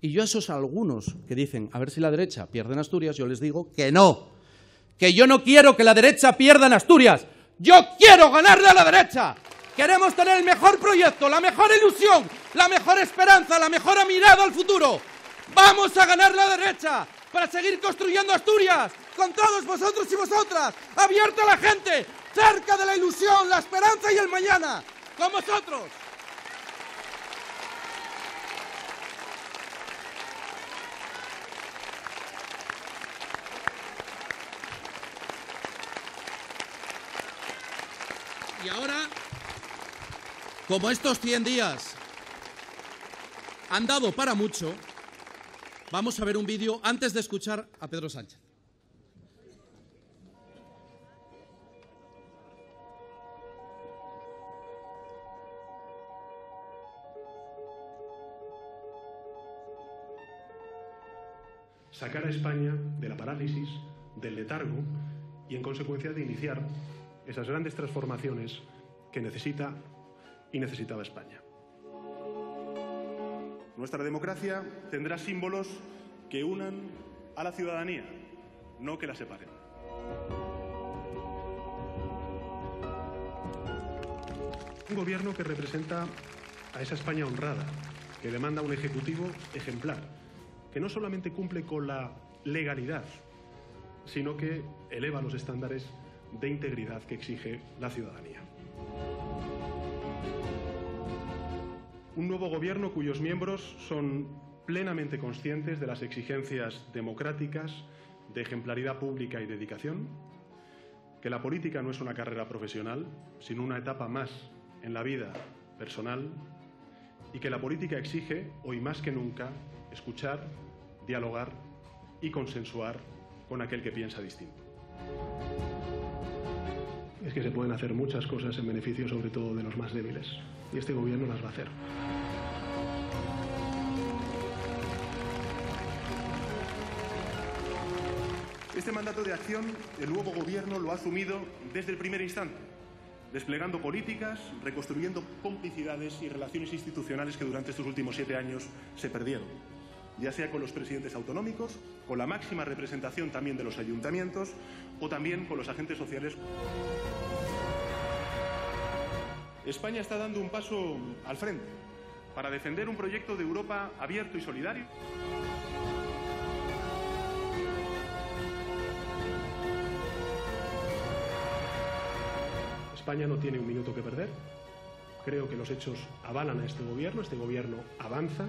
Y yo a esos algunos que dicen, a ver si la derecha pierde en Asturias, yo les digo que no, que yo no quiero que la derecha pierda en Asturias, yo quiero ganarle a la derecha. Queremos tener el mejor proyecto, la mejor ilusión, la mejor esperanza, la mejor mirada al futuro. Vamos a ganar la derecha para seguir construyendo Asturias con todos vosotros y vosotras, abierta a la gente, cerca de la ilusión, la esperanza y el mañana, con vosotros. Y ahora, como estos 100 días han dado para mucho, Vamos a ver un vídeo antes de escuchar a Pedro Sánchez. sacar a España de la parálisis, del letargo y, en consecuencia, de iniciar esas grandes transformaciones que necesita y necesitaba España. Nuestra democracia tendrá símbolos que unan a la ciudadanía, no que la separen. Un gobierno que representa a esa España honrada, que demanda un Ejecutivo ejemplar, que no solamente cumple con la legalidad, sino que eleva los estándares de integridad que exige la ciudadanía. un nuevo gobierno cuyos miembros son plenamente conscientes de las exigencias democráticas de ejemplaridad pública y dedicación, que la política no es una carrera profesional, sino una etapa más en la vida personal y que la política exige, hoy más que nunca, escuchar, dialogar y consensuar con aquel que piensa distinto. Es que se pueden hacer muchas cosas en beneficio sobre todo de los más débiles y este gobierno las va a hacer. Este mandato de acción el nuevo gobierno lo ha asumido desde el primer instante, desplegando políticas, reconstruyendo complicidades y relaciones institucionales que durante estos últimos siete años se perdieron, ya sea con los presidentes autonómicos, con la máxima representación también de los ayuntamientos o también con los agentes sociales. España está dando un paso al frente para defender un proyecto de Europa abierto y solidario. España no tiene un minuto que perder. Creo que los hechos avalan a este gobierno, este gobierno avanza.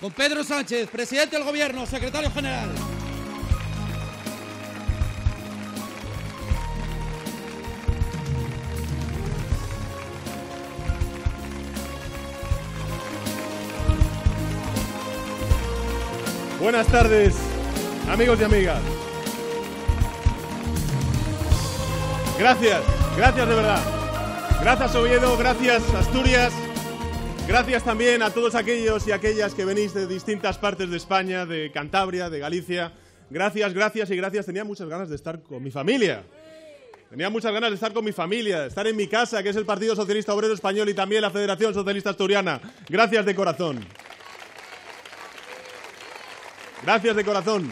Con Pedro Sánchez, presidente del Gobierno, secretario general. Buenas tardes, amigos y amigas. Gracias, gracias de verdad. Gracias Oviedo, gracias Asturias, Gracias también a todos aquellos y aquellas que venís de distintas partes de España, de Cantabria, de Galicia. Gracias, gracias y gracias. Tenía muchas ganas de estar con mi familia. Tenía muchas ganas de estar con mi familia, de estar en mi casa, que es el Partido Socialista Obrero Español y también la Federación Socialista Asturiana. Gracias de corazón. Gracias de corazón.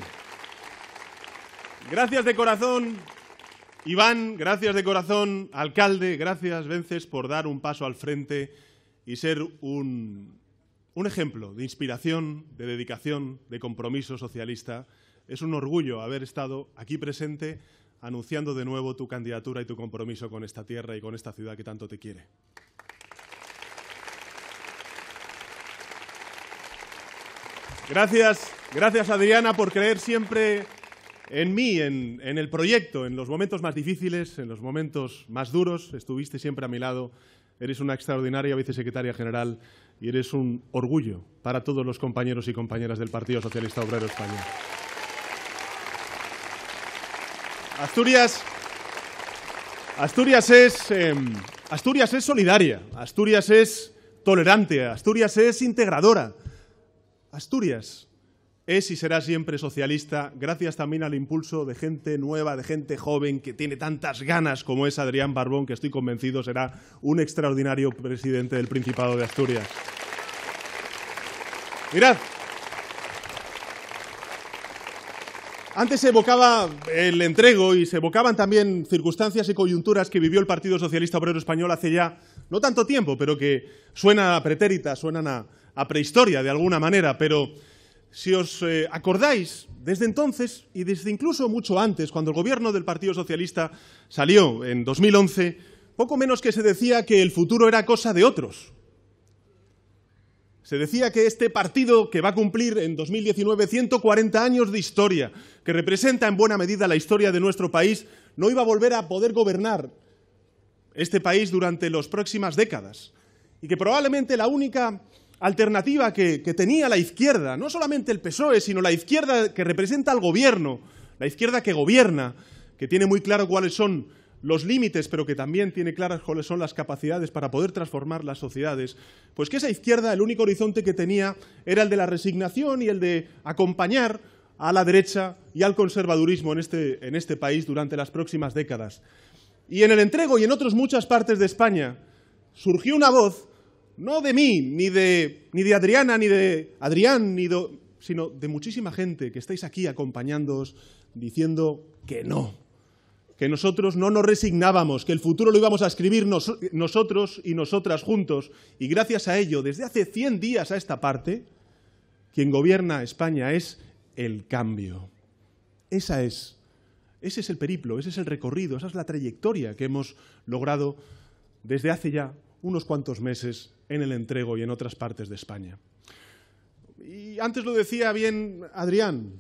Gracias de corazón, Iván. Gracias de corazón, alcalde. Gracias, Vences, por dar un paso al frente y ser un, ejemplo de inspiración, de dedicación, de compromiso socialista. Es un orgullo haber estado aquí presente anunciando de nuevo tu candidatura y tu compromiso con esta tierra y con esta ciudad que tanto te quiere. Gracias, gracias Adriana por creer siempre en mí, en, el proyecto, en los momentos más difíciles, en los momentos más duros. Estuviste siempre a mi lado Eres una extraordinaria vicesecretaria general y eres un orgullo para todos los compañeros y compañeras del Partido Socialista Obrero Español. Asturias, es, em, Asturias es solidaria, Asturias es tolerante, Asturias es integradora. Asturias es y será siempre socialista, gracias también al impulso de gente nueva, de gente joven que tiene tantas ganas como es Adrián Barbón, que estoy convencido será un extraordinario presidente del Principado de Asturias. Mirad, Antes se evocaba el entrego y se evocaban también circunstancias y coyunturas que vivió el Partido Socialista Obrero Español hace ya no tanto tiempo, pero que suenan a pretérita, suenan a, a prehistoria de alguna manera. Pero si os eh, acordáis, desde entonces y desde incluso mucho antes, cuando el gobierno del Partido Socialista salió en 2011, poco menos que se decía que el futuro era cosa de otros. Se decía que este partido que va a cumplir en 2019 140 años de historia, que representa en buena medida la historia de nuestro país, no iba a volver a poder gobernar este país durante las próximas décadas y que probablemente la única alternativa que, tenía la izquierda, no solamente el PSOE, sino la izquierda que representa al gobierno, la izquierda que gobierna, que tiene muy claro cuáles son los límites, pero que también tiene claras cuáles son las capacidades para poder transformar las sociedades, pues que esa izquierda, el único horizonte que tenía era el de la resignación y el de acompañar a la derecha y al conservadurismo en este, en este país durante las próximas décadas. Y en el entrego y en otras muchas partes de España surgió una voz no de mí, ni de, ni de Adriana, ni de Adrián, sino de muchísima gente que estáis aquí acompañándoos diciendo que no, que nosotros no nos resignábamos, que el futuro lo íbamos a escribir nosotros y nosotras juntos, y gracias a ello, desde hace 100 días a esta parte, quien gobierna España es el cambio. Esa es, ese es el periplo, ese es el recorrido, esa es la trayectoria que hemos logrado desde hace ya unos cuantos meses en el entrego y en otras partes de España. Y antes lo decía bien Adrián,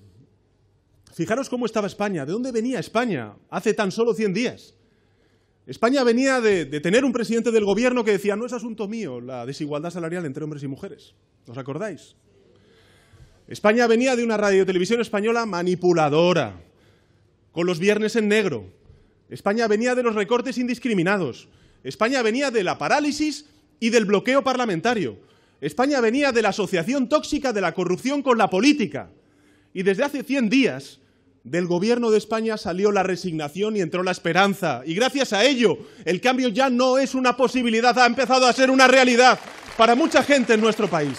fijaros cómo estaba España, de dónde venía España hace tan solo 100 días. España venía de, tener un presidente del gobierno que decía, no es asunto mío la desigualdad salarial entre hombres y mujeres. ¿Os acordáis? España venía de una radiotelevisión española manipuladora, con los viernes en negro. España venía de los recortes indiscriminados. España venía de la parálisis y del bloqueo parlamentario. España venía de la asociación tóxica de la corrupción con la política. Y desde hace 100 días del gobierno de España salió la resignación y entró la esperanza. Y gracias a ello, el cambio ya no es una posibilidad, ha empezado a ser una realidad para mucha gente en nuestro país.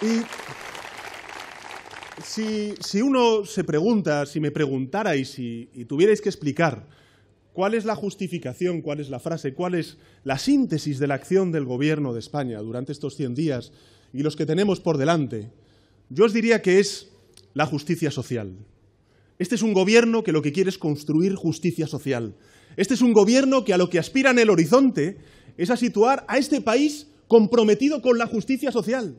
Y si, uno se pregunta, si me preguntarais y, y tuvierais que explicar cuál es la justificación, cuál es la frase, cuál es la síntesis de la acción del Gobierno de España durante estos 100 días y los que tenemos por delante, yo os diría que es la justicia social. Este es un gobierno que lo que quiere es construir justicia social. Este es un gobierno que a lo que aspira en el horizonte es a situar a este país comprometido con la justicia social.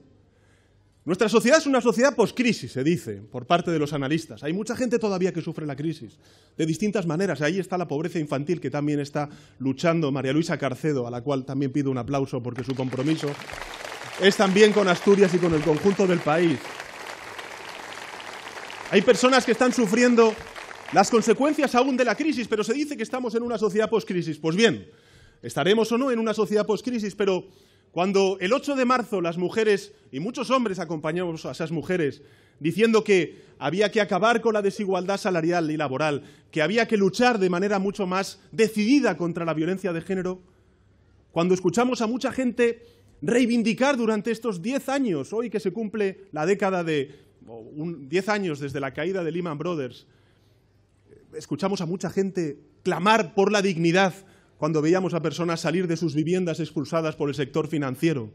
Nuestra sociedad es una sociedad post-crisis, se dice, por parte de los analistas. Hay mucha gente todavía que sufre la crisis, de distintas maneras. Ahí está la pobreza infantil que también está luchando María Luisa Carcedo, a la cual también pido un aplauso porque su compromiso es también con Asturias y con el conjunto del país. Hay personas que están sufriendo las consecuencias aún de la crisis, pero se dice que estamos en una sociedad post-crisis. Pues bien, estaremos o no en una sociedad post-crisis, pero cuando el 8 de marzo las mujeres y muchos hombres acompañamos a esas mujeres diciendo que había que acabar con la desigualdad salarial y laboral, que había que luchar de manera mucho más decidida contra la violencia de género, cuando escuchamos a mucha gente reivindicar durante estos 10 años, hoy que se cumple la década de 10 años desde la caída de Lehman Brothers, escuchamos a mucha gente clamar por la dignidad cuando veíamos a personas salir de sus viviendas expulsadas por el sector financiero,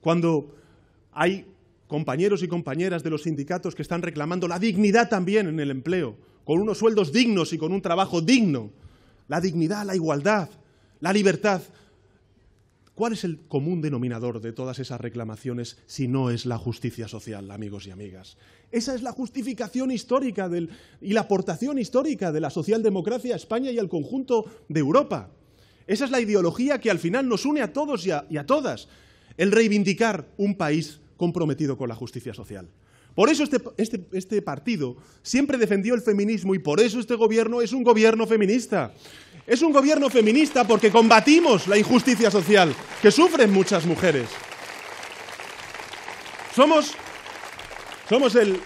cuando hay compañeros y compañeras de los sindicatos que están reclamando la dignidad también en el empleo, con unos sueldos dignos y con un trabajo digno, la dignidad, la igualdad, la libertad ¿Cuál es el común denominador de todas esas reclamaciones si no es la justicia social, amigos y amigas? Esa es la justificación histórica y la aportación histórica de la socialdemocracia a España y al conjunto de Europa. Esa es la ideología que al final nos une a todos y a, todas, el reivindicar un país comprometido con la justicia social. Por eso este, este, este, partido siempre defendió el feminismo y por eso este gobierno es un gobierno feminista. Es un gobierno feminista porque combatimos la injusticia social que sufren muchas mujeres. Somos, somos el,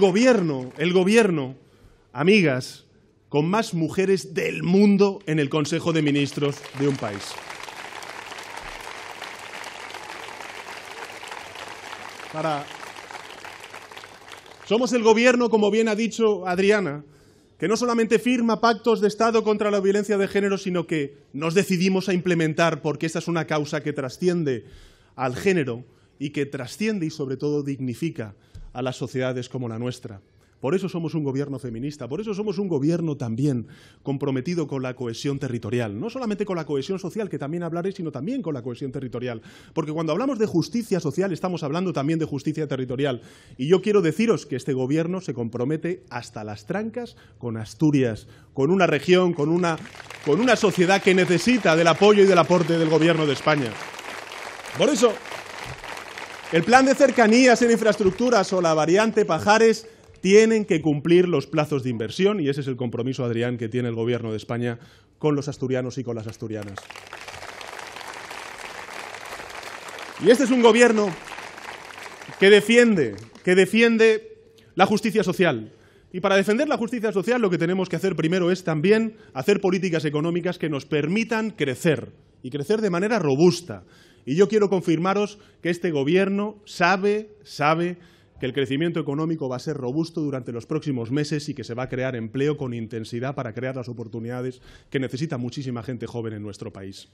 gobierno, el gobierno, amigas, con más mujeres del mundo en el Consejo de Ministros de un país. Para... Somos el gobierno, como bien ha dicho Adriana, que no solamente firma pactos de Estado contra la violencia de género, sino que nos decidimos a implementar porque esta es una causa que trasciende al género y que trasciende y sobre todo dignifica a las sociedades como la nuestra. Por eso somos un gobierno feminista, por eso somos un gobierno también comprometido con la cohesión territorial, no solamente con la cohesión social, que también hablaré, sino también con la cohesión territorial. Porque cuando hablamos de justicia social estamos hablando también de justicia territorial. Y yo quiero deciros que este gobierno se compromete hasta las trancas con Asturias, con una región, con una, con una sociedad que necesita del apoyo y del aporte del gobierno de España. Por eso, el plan de cercanías en infraestructuras o la variante Pajares tienen que cumplir los plazos de inversión y ese es el compromiso, Adrián, que tiene el Gobierno de España con los asturianos y con las asturianas. Y este es un gobierno que defiende, que defiende la justicia social. Y para defender la justicia social lo que tenemos que hacer primero es también hacer políticas económicas que nos permitan crecer y crecer de manera robusta. Y yo quiero confirmaros que este gobierno sabe, sabe que el crecimiento económico va a ser robusto durante los próximos meses y que se va a crear empleo con intensidad para crear las oportunidades que necesita muchísima gente joven en nuestro país.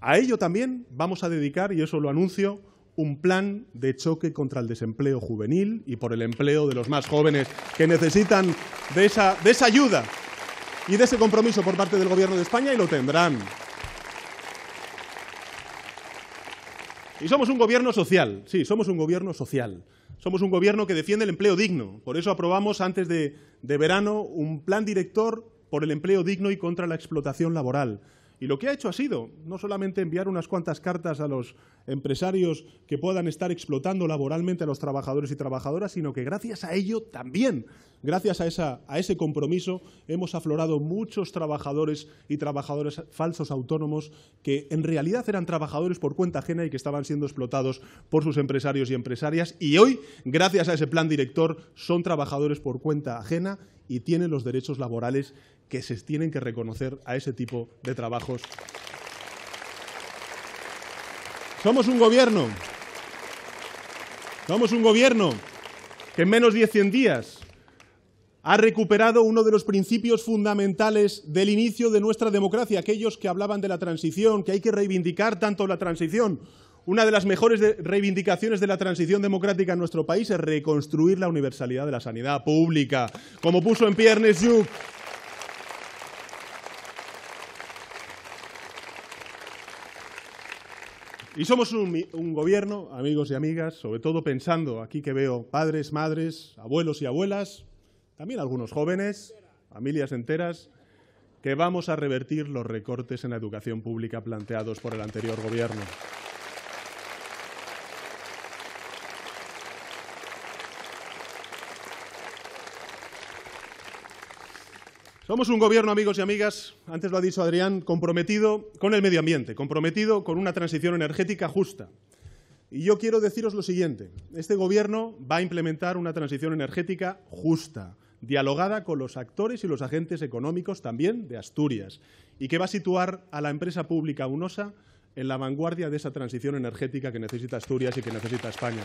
A ello también vamos a dedicar, y eso lo anuncio, un plan de choque contra el desempleo juvenil y por el empleo de los más jóvenes que necesitan de esa, de esa ayuda y de ese compromiso por parte del Gobierno de España y lo tendrán. Y somos un gobierno social, sí, somos un gobierno social. Somos un gobierno que defiende el empleo digno. Por eso aprobamos antes de, verano un plan director por el empleo digno y contra la explotación laboral. Y lo que ha hecho ha sido no solamente enviar unas cuantas cartas a los empresarios que puedan estar explotando laboralmente a los trabajadores y trabajadoras, sino que gracias a ello también, gracias a, ese compromiso, hemos aflorado muchos trabajadores y trabajadoras falsos autónomos que en realidad eran trabajadores por cuenta ajena y que estaban siendo explotados por sus empresarios y empresarias. Y hoy, gracias a ese plan director, son trabajadores por cuenta ajena y tiene los derechos laborales que se tienen que reconocer a ese tipo de trabajos. Somos un gobierno. Somos un gobierno que en menos de 100 días ha recuperado uno de los principios fundamentales del inicio de nuestra democracia, aquellos que hablaban de la transición, que hay que reivindicar tanto la transición una de las mejores reivindicaciones de la transición democrática en nuestro país es reconstruir la universalidad de la sanidad pública, como puso en pie Ernest Y somos un, gobierno, amigos y amigas, sobre todo pensando aquí que veo padres, madres, abuelos y abuelas, también algunos jóvenes, familias enteras, que vamos a revertir los recortes en la educación pública planteados por el anterior gobierno. Somos un gobierno, amigos y amigas, antes lo ha dicho Adrián, comprometido con el medio ambiente, comprometido con una transición energética justa. Y yo quiero deciros lo siguiente, este gobierno va a implementar una transición energética justa, dialogada con los actores y los agentes económicos también de Asturias, y que va a situar a la empresa pública UNOSA en la vanguardia de esa transición energética que necesita Asturias y que necesita España.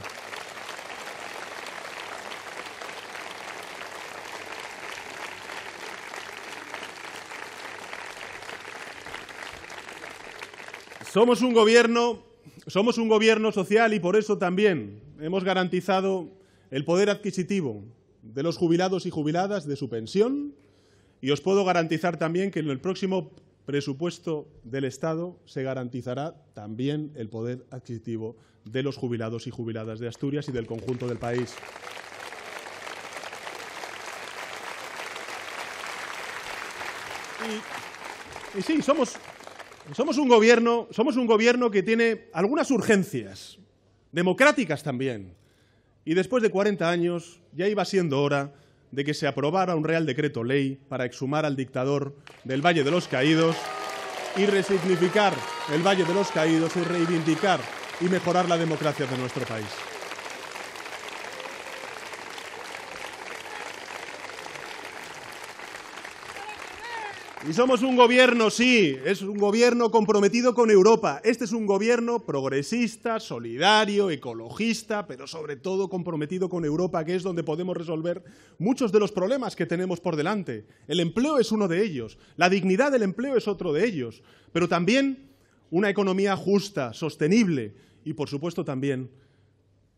Somos un gobierno, somos un gobierno social y por eso también hemos garantizado el poder adquisitivo de los jubilados y jubiladas de su pensión y os puedo garantizar también que en el próximo presupuesto del Estado se garantizará también el poder adquisitivo de los jubilados y jubiladas de Asturias y del conjunto del país. y sí, somos, somos un gobierno, un gobierno que tiene algunas urgencias, democráticas también. Y después de 40 años ya iba siendo hora de que se aprobara un real decreto ley para exhumar al dictador del Valle de los Caídos y resignificar el Valle de los Caídos y reivindicar y mejorar la democracia de nuestro país. Y somos un gobierno, sí, es un gobierno comprometido con Europa. Este es un gobierno progresista, solidario, ecologista, pero sobre todo comprometido con Europa, que es donde podemos resolver muchos de los problemas que tenemos por delante. El empleo es uno de ellos, la dignidad del empleo es otro de ellos, pero también una economía justa, sostenible y, por supuesto, también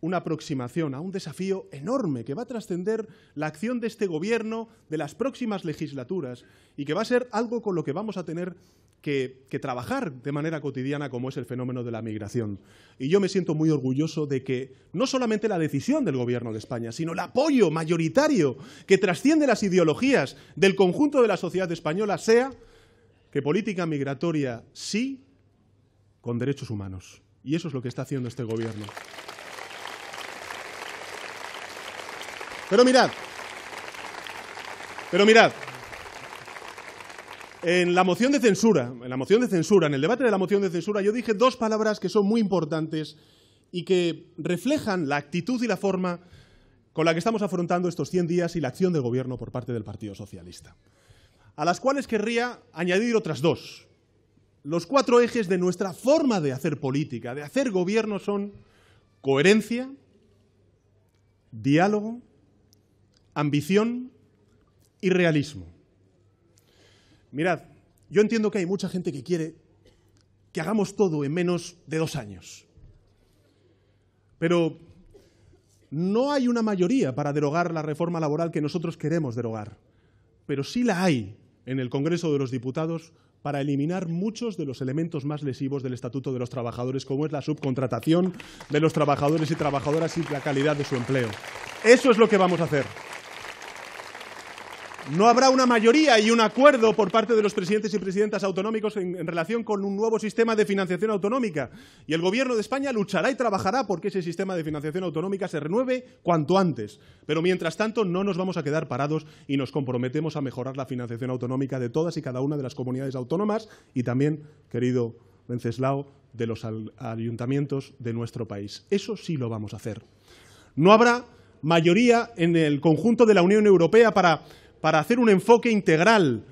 una aproximación a un desafío enorme que va a trascender la acción de este Gobierno, de las próximas legislaturas y que va a ser algo con lo que vamos a tener que, trabajar de manera cotidiana como es el fenómeno de la migración. Y yo me siento muy orgulloso de que no solamente la decisión del Gobierno de España, sino el apoyo mayoritario que trasciende las ideologías del conjunto de la sociedad española sea que política migratoria sí con derechos humanos. Y eso es lo que está haciendo este Gobierno. Pero mirad, pero mirad, en la moción de censura, en la moción de censura, en el debate de la moción de censura, yo dije dos palabras que son muy importantes y que reflejan la actitud y la forma con la que estamos afrontando estos 100 días y la acción de gobierno por parte del Partido Socialista, a las cuales querría añadir otras dos. Los cuatro ejes de nuestra forma de hacer política, de hacer gobierno, son coherencia, diálogo, ambición y realismo. Mirad, yo entiendo que hay mucha gente que quiere que hagamos todo en menos de dos años. Pero no hay una mayoría para derogar la reforma laboral que nosotros queremos derogar, pero sí la hay en el Congreso de los Diputados para eliminar muchos de los elementos más lesivos del Estatuto de los Trabajadores, como es la subcontratación de los trabajadores y trabajadoras y la calidad de su empleo. Eso es lo que vamos a hacer. No habrá una mayoría y un acuerdo por parte de los presidentes y presidentas autonómicos en, relación con un nuevo sistema de financiación autonómica. Y el Gobierno de España luchará y trabajará porque ese sistema de financiación autonómica se renueve cuanto antes. Pero mientras tanto no nos vamos a quedar parados y nos comprometemos a mejorar la financiación autonómica de todas y cada una de las comunidades autónomas y también, querido Venceslao, de los ayuntamientos de nuestro país. Eso sí lo vamos a hacer. No habrá mayoría en el conjunto de la Unión Europea para para hacer un enfoque integral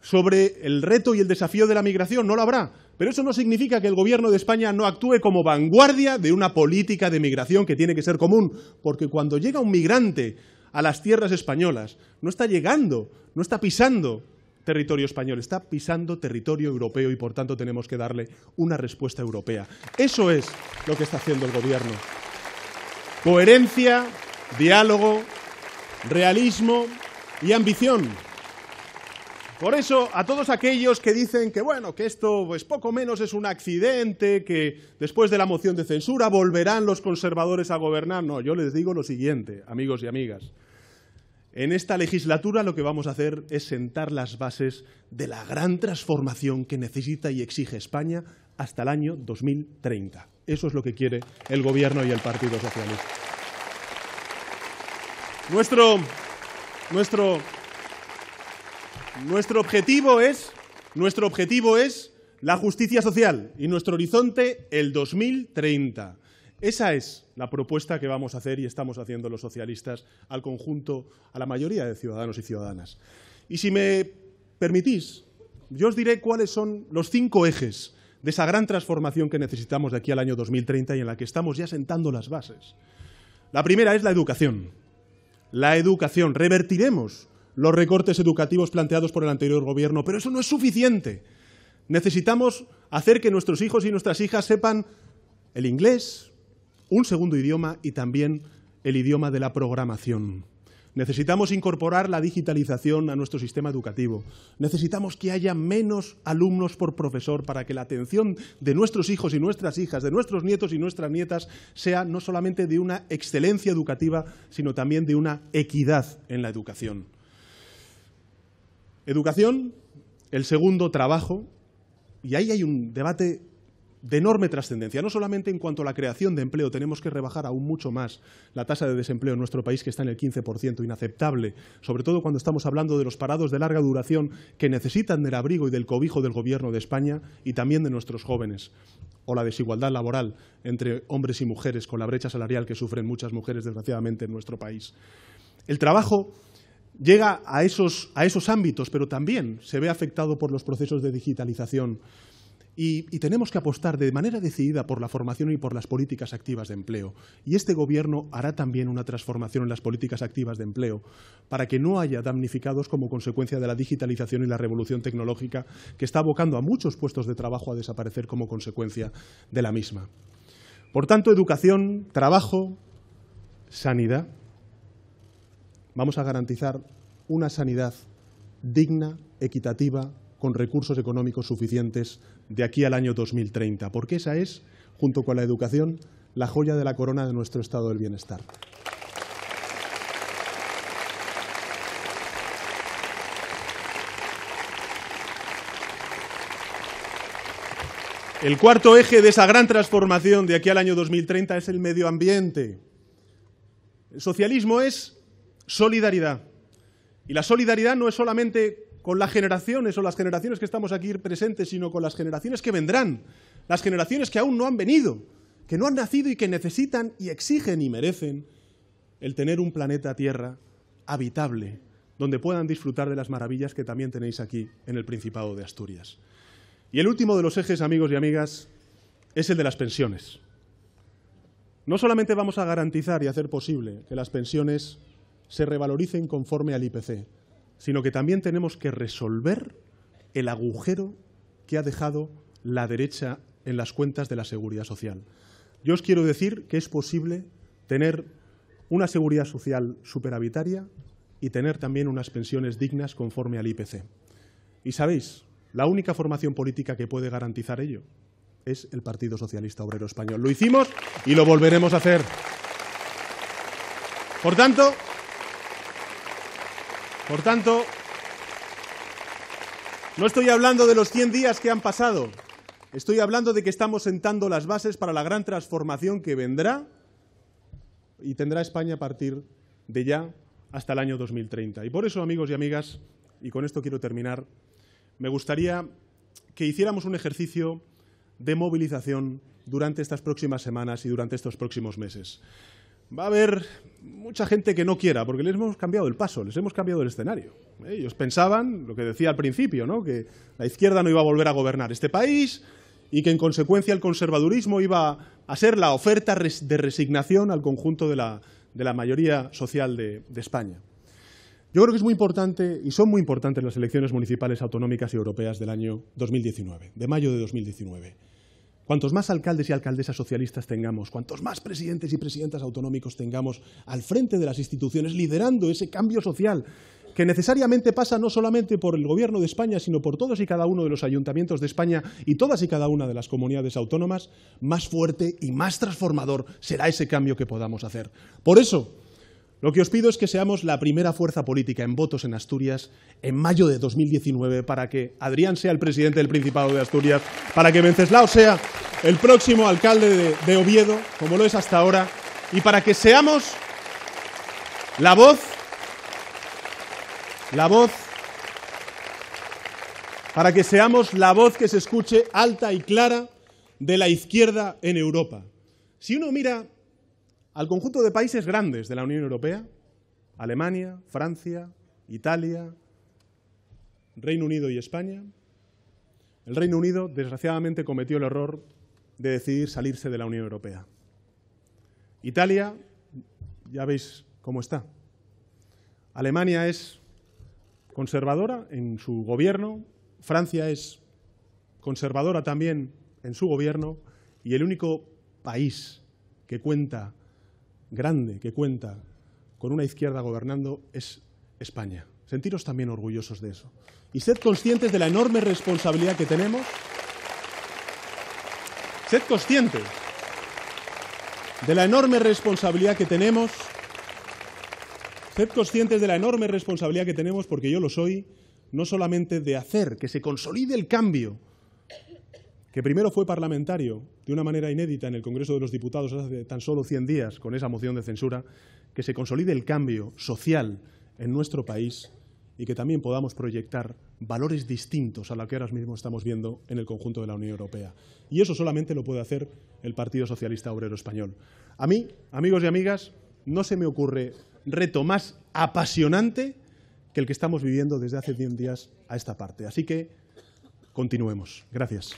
sobre el reto y el desafío de la migración, no lo habrá. Pero eso no significa que el Gobierno de España no actúe como vanguardia de una política de migración que tiene que ser común, porque cuando llega un migrante a las tierras españolas, no está llegando, no está pisando territorio español, está pisando territorio europeo y por tanto tenemos que darle una respuesta europea. Eso es lo que está haciendo el Gobierno. Coherencia, diálogo, realismo y ambición. Por eso, a todos aquellos que dicen que, bueno, que esto es pues, poco menos es un accidente, que después de la moción de censura volverán los conservadores a gobernar, no, yo les digo lo siguiente, amigos y amigas. En esta legislatura lo que vamos a hacer es sentar las bases de la gran transformación que necesita y exige España hasta el año 2030. Eso es lo que quiere el Gobierno y el Partido Socialista. Nuestro nuestro, objetivo es, objetivo es la justicia social y nuestro horizonte el 2030. Esa es la propuesta que vamos a hacer y estamos haciendo los socialistas al conjunto, a la mayoría de ciudadanos y ciudadanas. Y si me permitís, yo os diré cuáles son los cinco ejes de esa gran transformación que necesitamos de aquí al año 2030 y en la que estamos ya sentando las bases. La primera es la educación la educación. Revertiremos los recortes educativos planteados por el anterior gobierno, pero eso no es suficiente. Necesitamos hacer que nuestros hijos y nuestras hijas sepan el inglés, un segundo idioma y también el idioma de la programación. Necesitamos incorporar la digitalización a nuestro sistema educativo. Necesitamos que haya menos alumnos por profesor para que la atención de nuestros hijos y nuestras hijas, de nuestros nietos y nuestras nietas, sea no solamente de una excelencia educativa, sino también de una equidad en la educación. Educación, el segundo trabajo, y ahí hay un debate de enorme trascendencia. No solamente en cuanto a la creación de empleo, tenemos que rebajar aún mucho más la tasa de desempleo en nuestro país, que está en el 15%, inaceptable, sobre todo cuando estamos hablando de los parados de larga duración que necesitan del abrigo y del cobijo del Gobierno de España y también de nuestros jóvenes o la desigualdad laboral entre hombres y mujeres, con la brecha salarial que sufren muchas mujeres, desgraciadamente, en nuestro país. El trabajo llega a esos, a esos ámbitos, pero también se ve afectado por los procesos de digitalización y, tenemos que apostar de manera decidida por la formación y por las políticas activas de empleo. Y este Gobierno hará también una transformación en las políticas activas de empleo para que no haya damnificados como consecuencia de la digitalización y la revolución tecnológica que está abocando a muchos puestos de trabajo a desaparecer como consecuencia de la misma. Por tanto, educación, trabajo, sanidad. Vamos a garantizar una sanidad digna, equitativa, con recursos económicos suficientes de aquí al año 2030, porque esa es, junto con la educación, la joya de la corona de nuestro estado del bienestar. El cuarto eje de esa gran transformación de aquí al año 2030 es el medio ambiente. El socialismo es solidaridad. Y la solidaridad no es solamente con las generaciones o las generaciones que estamos aquí presentes, sino con las generaciones que vendrán, las generaciones que aún no han venido, que no han nacido y que necesitan y exigen y merecen el tener un planeta Tierra habitable, donde puedan disfrutar de las maravillas que también tenéis aquí en el Principado de Asturias. Y el último de los ejes, amigos y amigas, es el de las pensiones. No solamente vamos a garantizar y hacer posible que las pensiones se revaloricen conforme al IPC, sino que también tenemos que resolver el agujero que ha dejado la derecha en las cuentas de la seguridad social. Yo os quiero decir que es posible tener una seguridad social superavitaria y tener también unas pensiones dignas conforme al IPC. Y sabéis, la única formación política que puede garantizar ello es el Partido Socialista Obrero Español. Lo hicimos y lo volveremos a hacer. Por tanto, por tanto, no estoy hablando de los 100 días que han pasado, estoy hablando de que estamos sentando las bases para la gran transformación que vendrá y tendrá España a partir de ya hasta el año 2030. Y por eso, amigos y amigas, y con esto quiero terminar, me gustaría que hiciéramos un ejercicio de movilización durante estas próximas semanas y durante estos próximos meses va a haber mucha gente que no quiera, porque les hemos cambiado el paso, les hemos cambiado el escenario. Eh, ellos pensaban, lo que decía al principio, que la izquierda no iba a volver a gobernar este país y que en consecuencia el conservadurismo iba a ser la oferta de resignación al conjunto de la, mayoría social de España. Yo creo que es muy importante y son muy importantes las elecciones municipales, autonómicas y europeas del año 2019, de mayo de 2019. Cuantos más alcaldes y alcaldesas socialistas tengamos, cuantos más presidentes y presidentas autonómicos tengamos al frente de las instituciones, liderando ese cambio social que necesariamente pasa no solamente por el Gobierno de España, sino por todos y cada uno de los ayuntamientos de España y todas y cada una de las comunidades autónomas, más fuerte y más transformador será ese cambio que podamos hacer. Por eso, lo que os pido es que seamos la primera fuerza política en votos en Asturias en mayo de 2019 para que Adrián sea el presidente del Principado de Asturias, para que Venceslao sea el próximo alcalde de, Oviedo, como lo es hasta ahora, y para que seamos la voz, la voz, para que seamos la voz que se escuche alta y clara de la izquierda en Europa. Si uno mira al conjunto de países grandes de la Unión Europea, Alemania, Francia, Italia, Reino Unido y España, el Reino Unido desgraciadamente cometió el error de decidir salirse de la Unión Europea. Italia, ya veis cómo está. Alemania es conservadora en su gobierno, Francia es conservadora también en su gobierno y el único país que cuenta grande que cuenta con una izquierda gobernando es España. Sentiros también orgullosos de eso. Y sed conscientes de la enorme responsabilidad que tenemos. Sed conscientes de la enorme responsabilidad que tenemos. Sed conscientes de la enorme responsabilidad que tenemos, porque yo lo soy, no solamente de hacer que se consolide el cambio que primero fue parlamentario de una manera inédita en el Congreso de los Diputados hace tan solo 100 días con esa moción de censura, que se consolide el cambio social en nuestro país y que también podamos proyectar valores distintos a los que ahora mismo estamos viendo en el conjunto de la Unión Europea. Y eso solamente lo puede hacer el Partido Socialista Obrero Español. A mí, amigos y amigas, no se me ocurre reto más apasionante que el que estamos viviendo desde hace 10 días a esta parte. Así que continuemos. Gracias.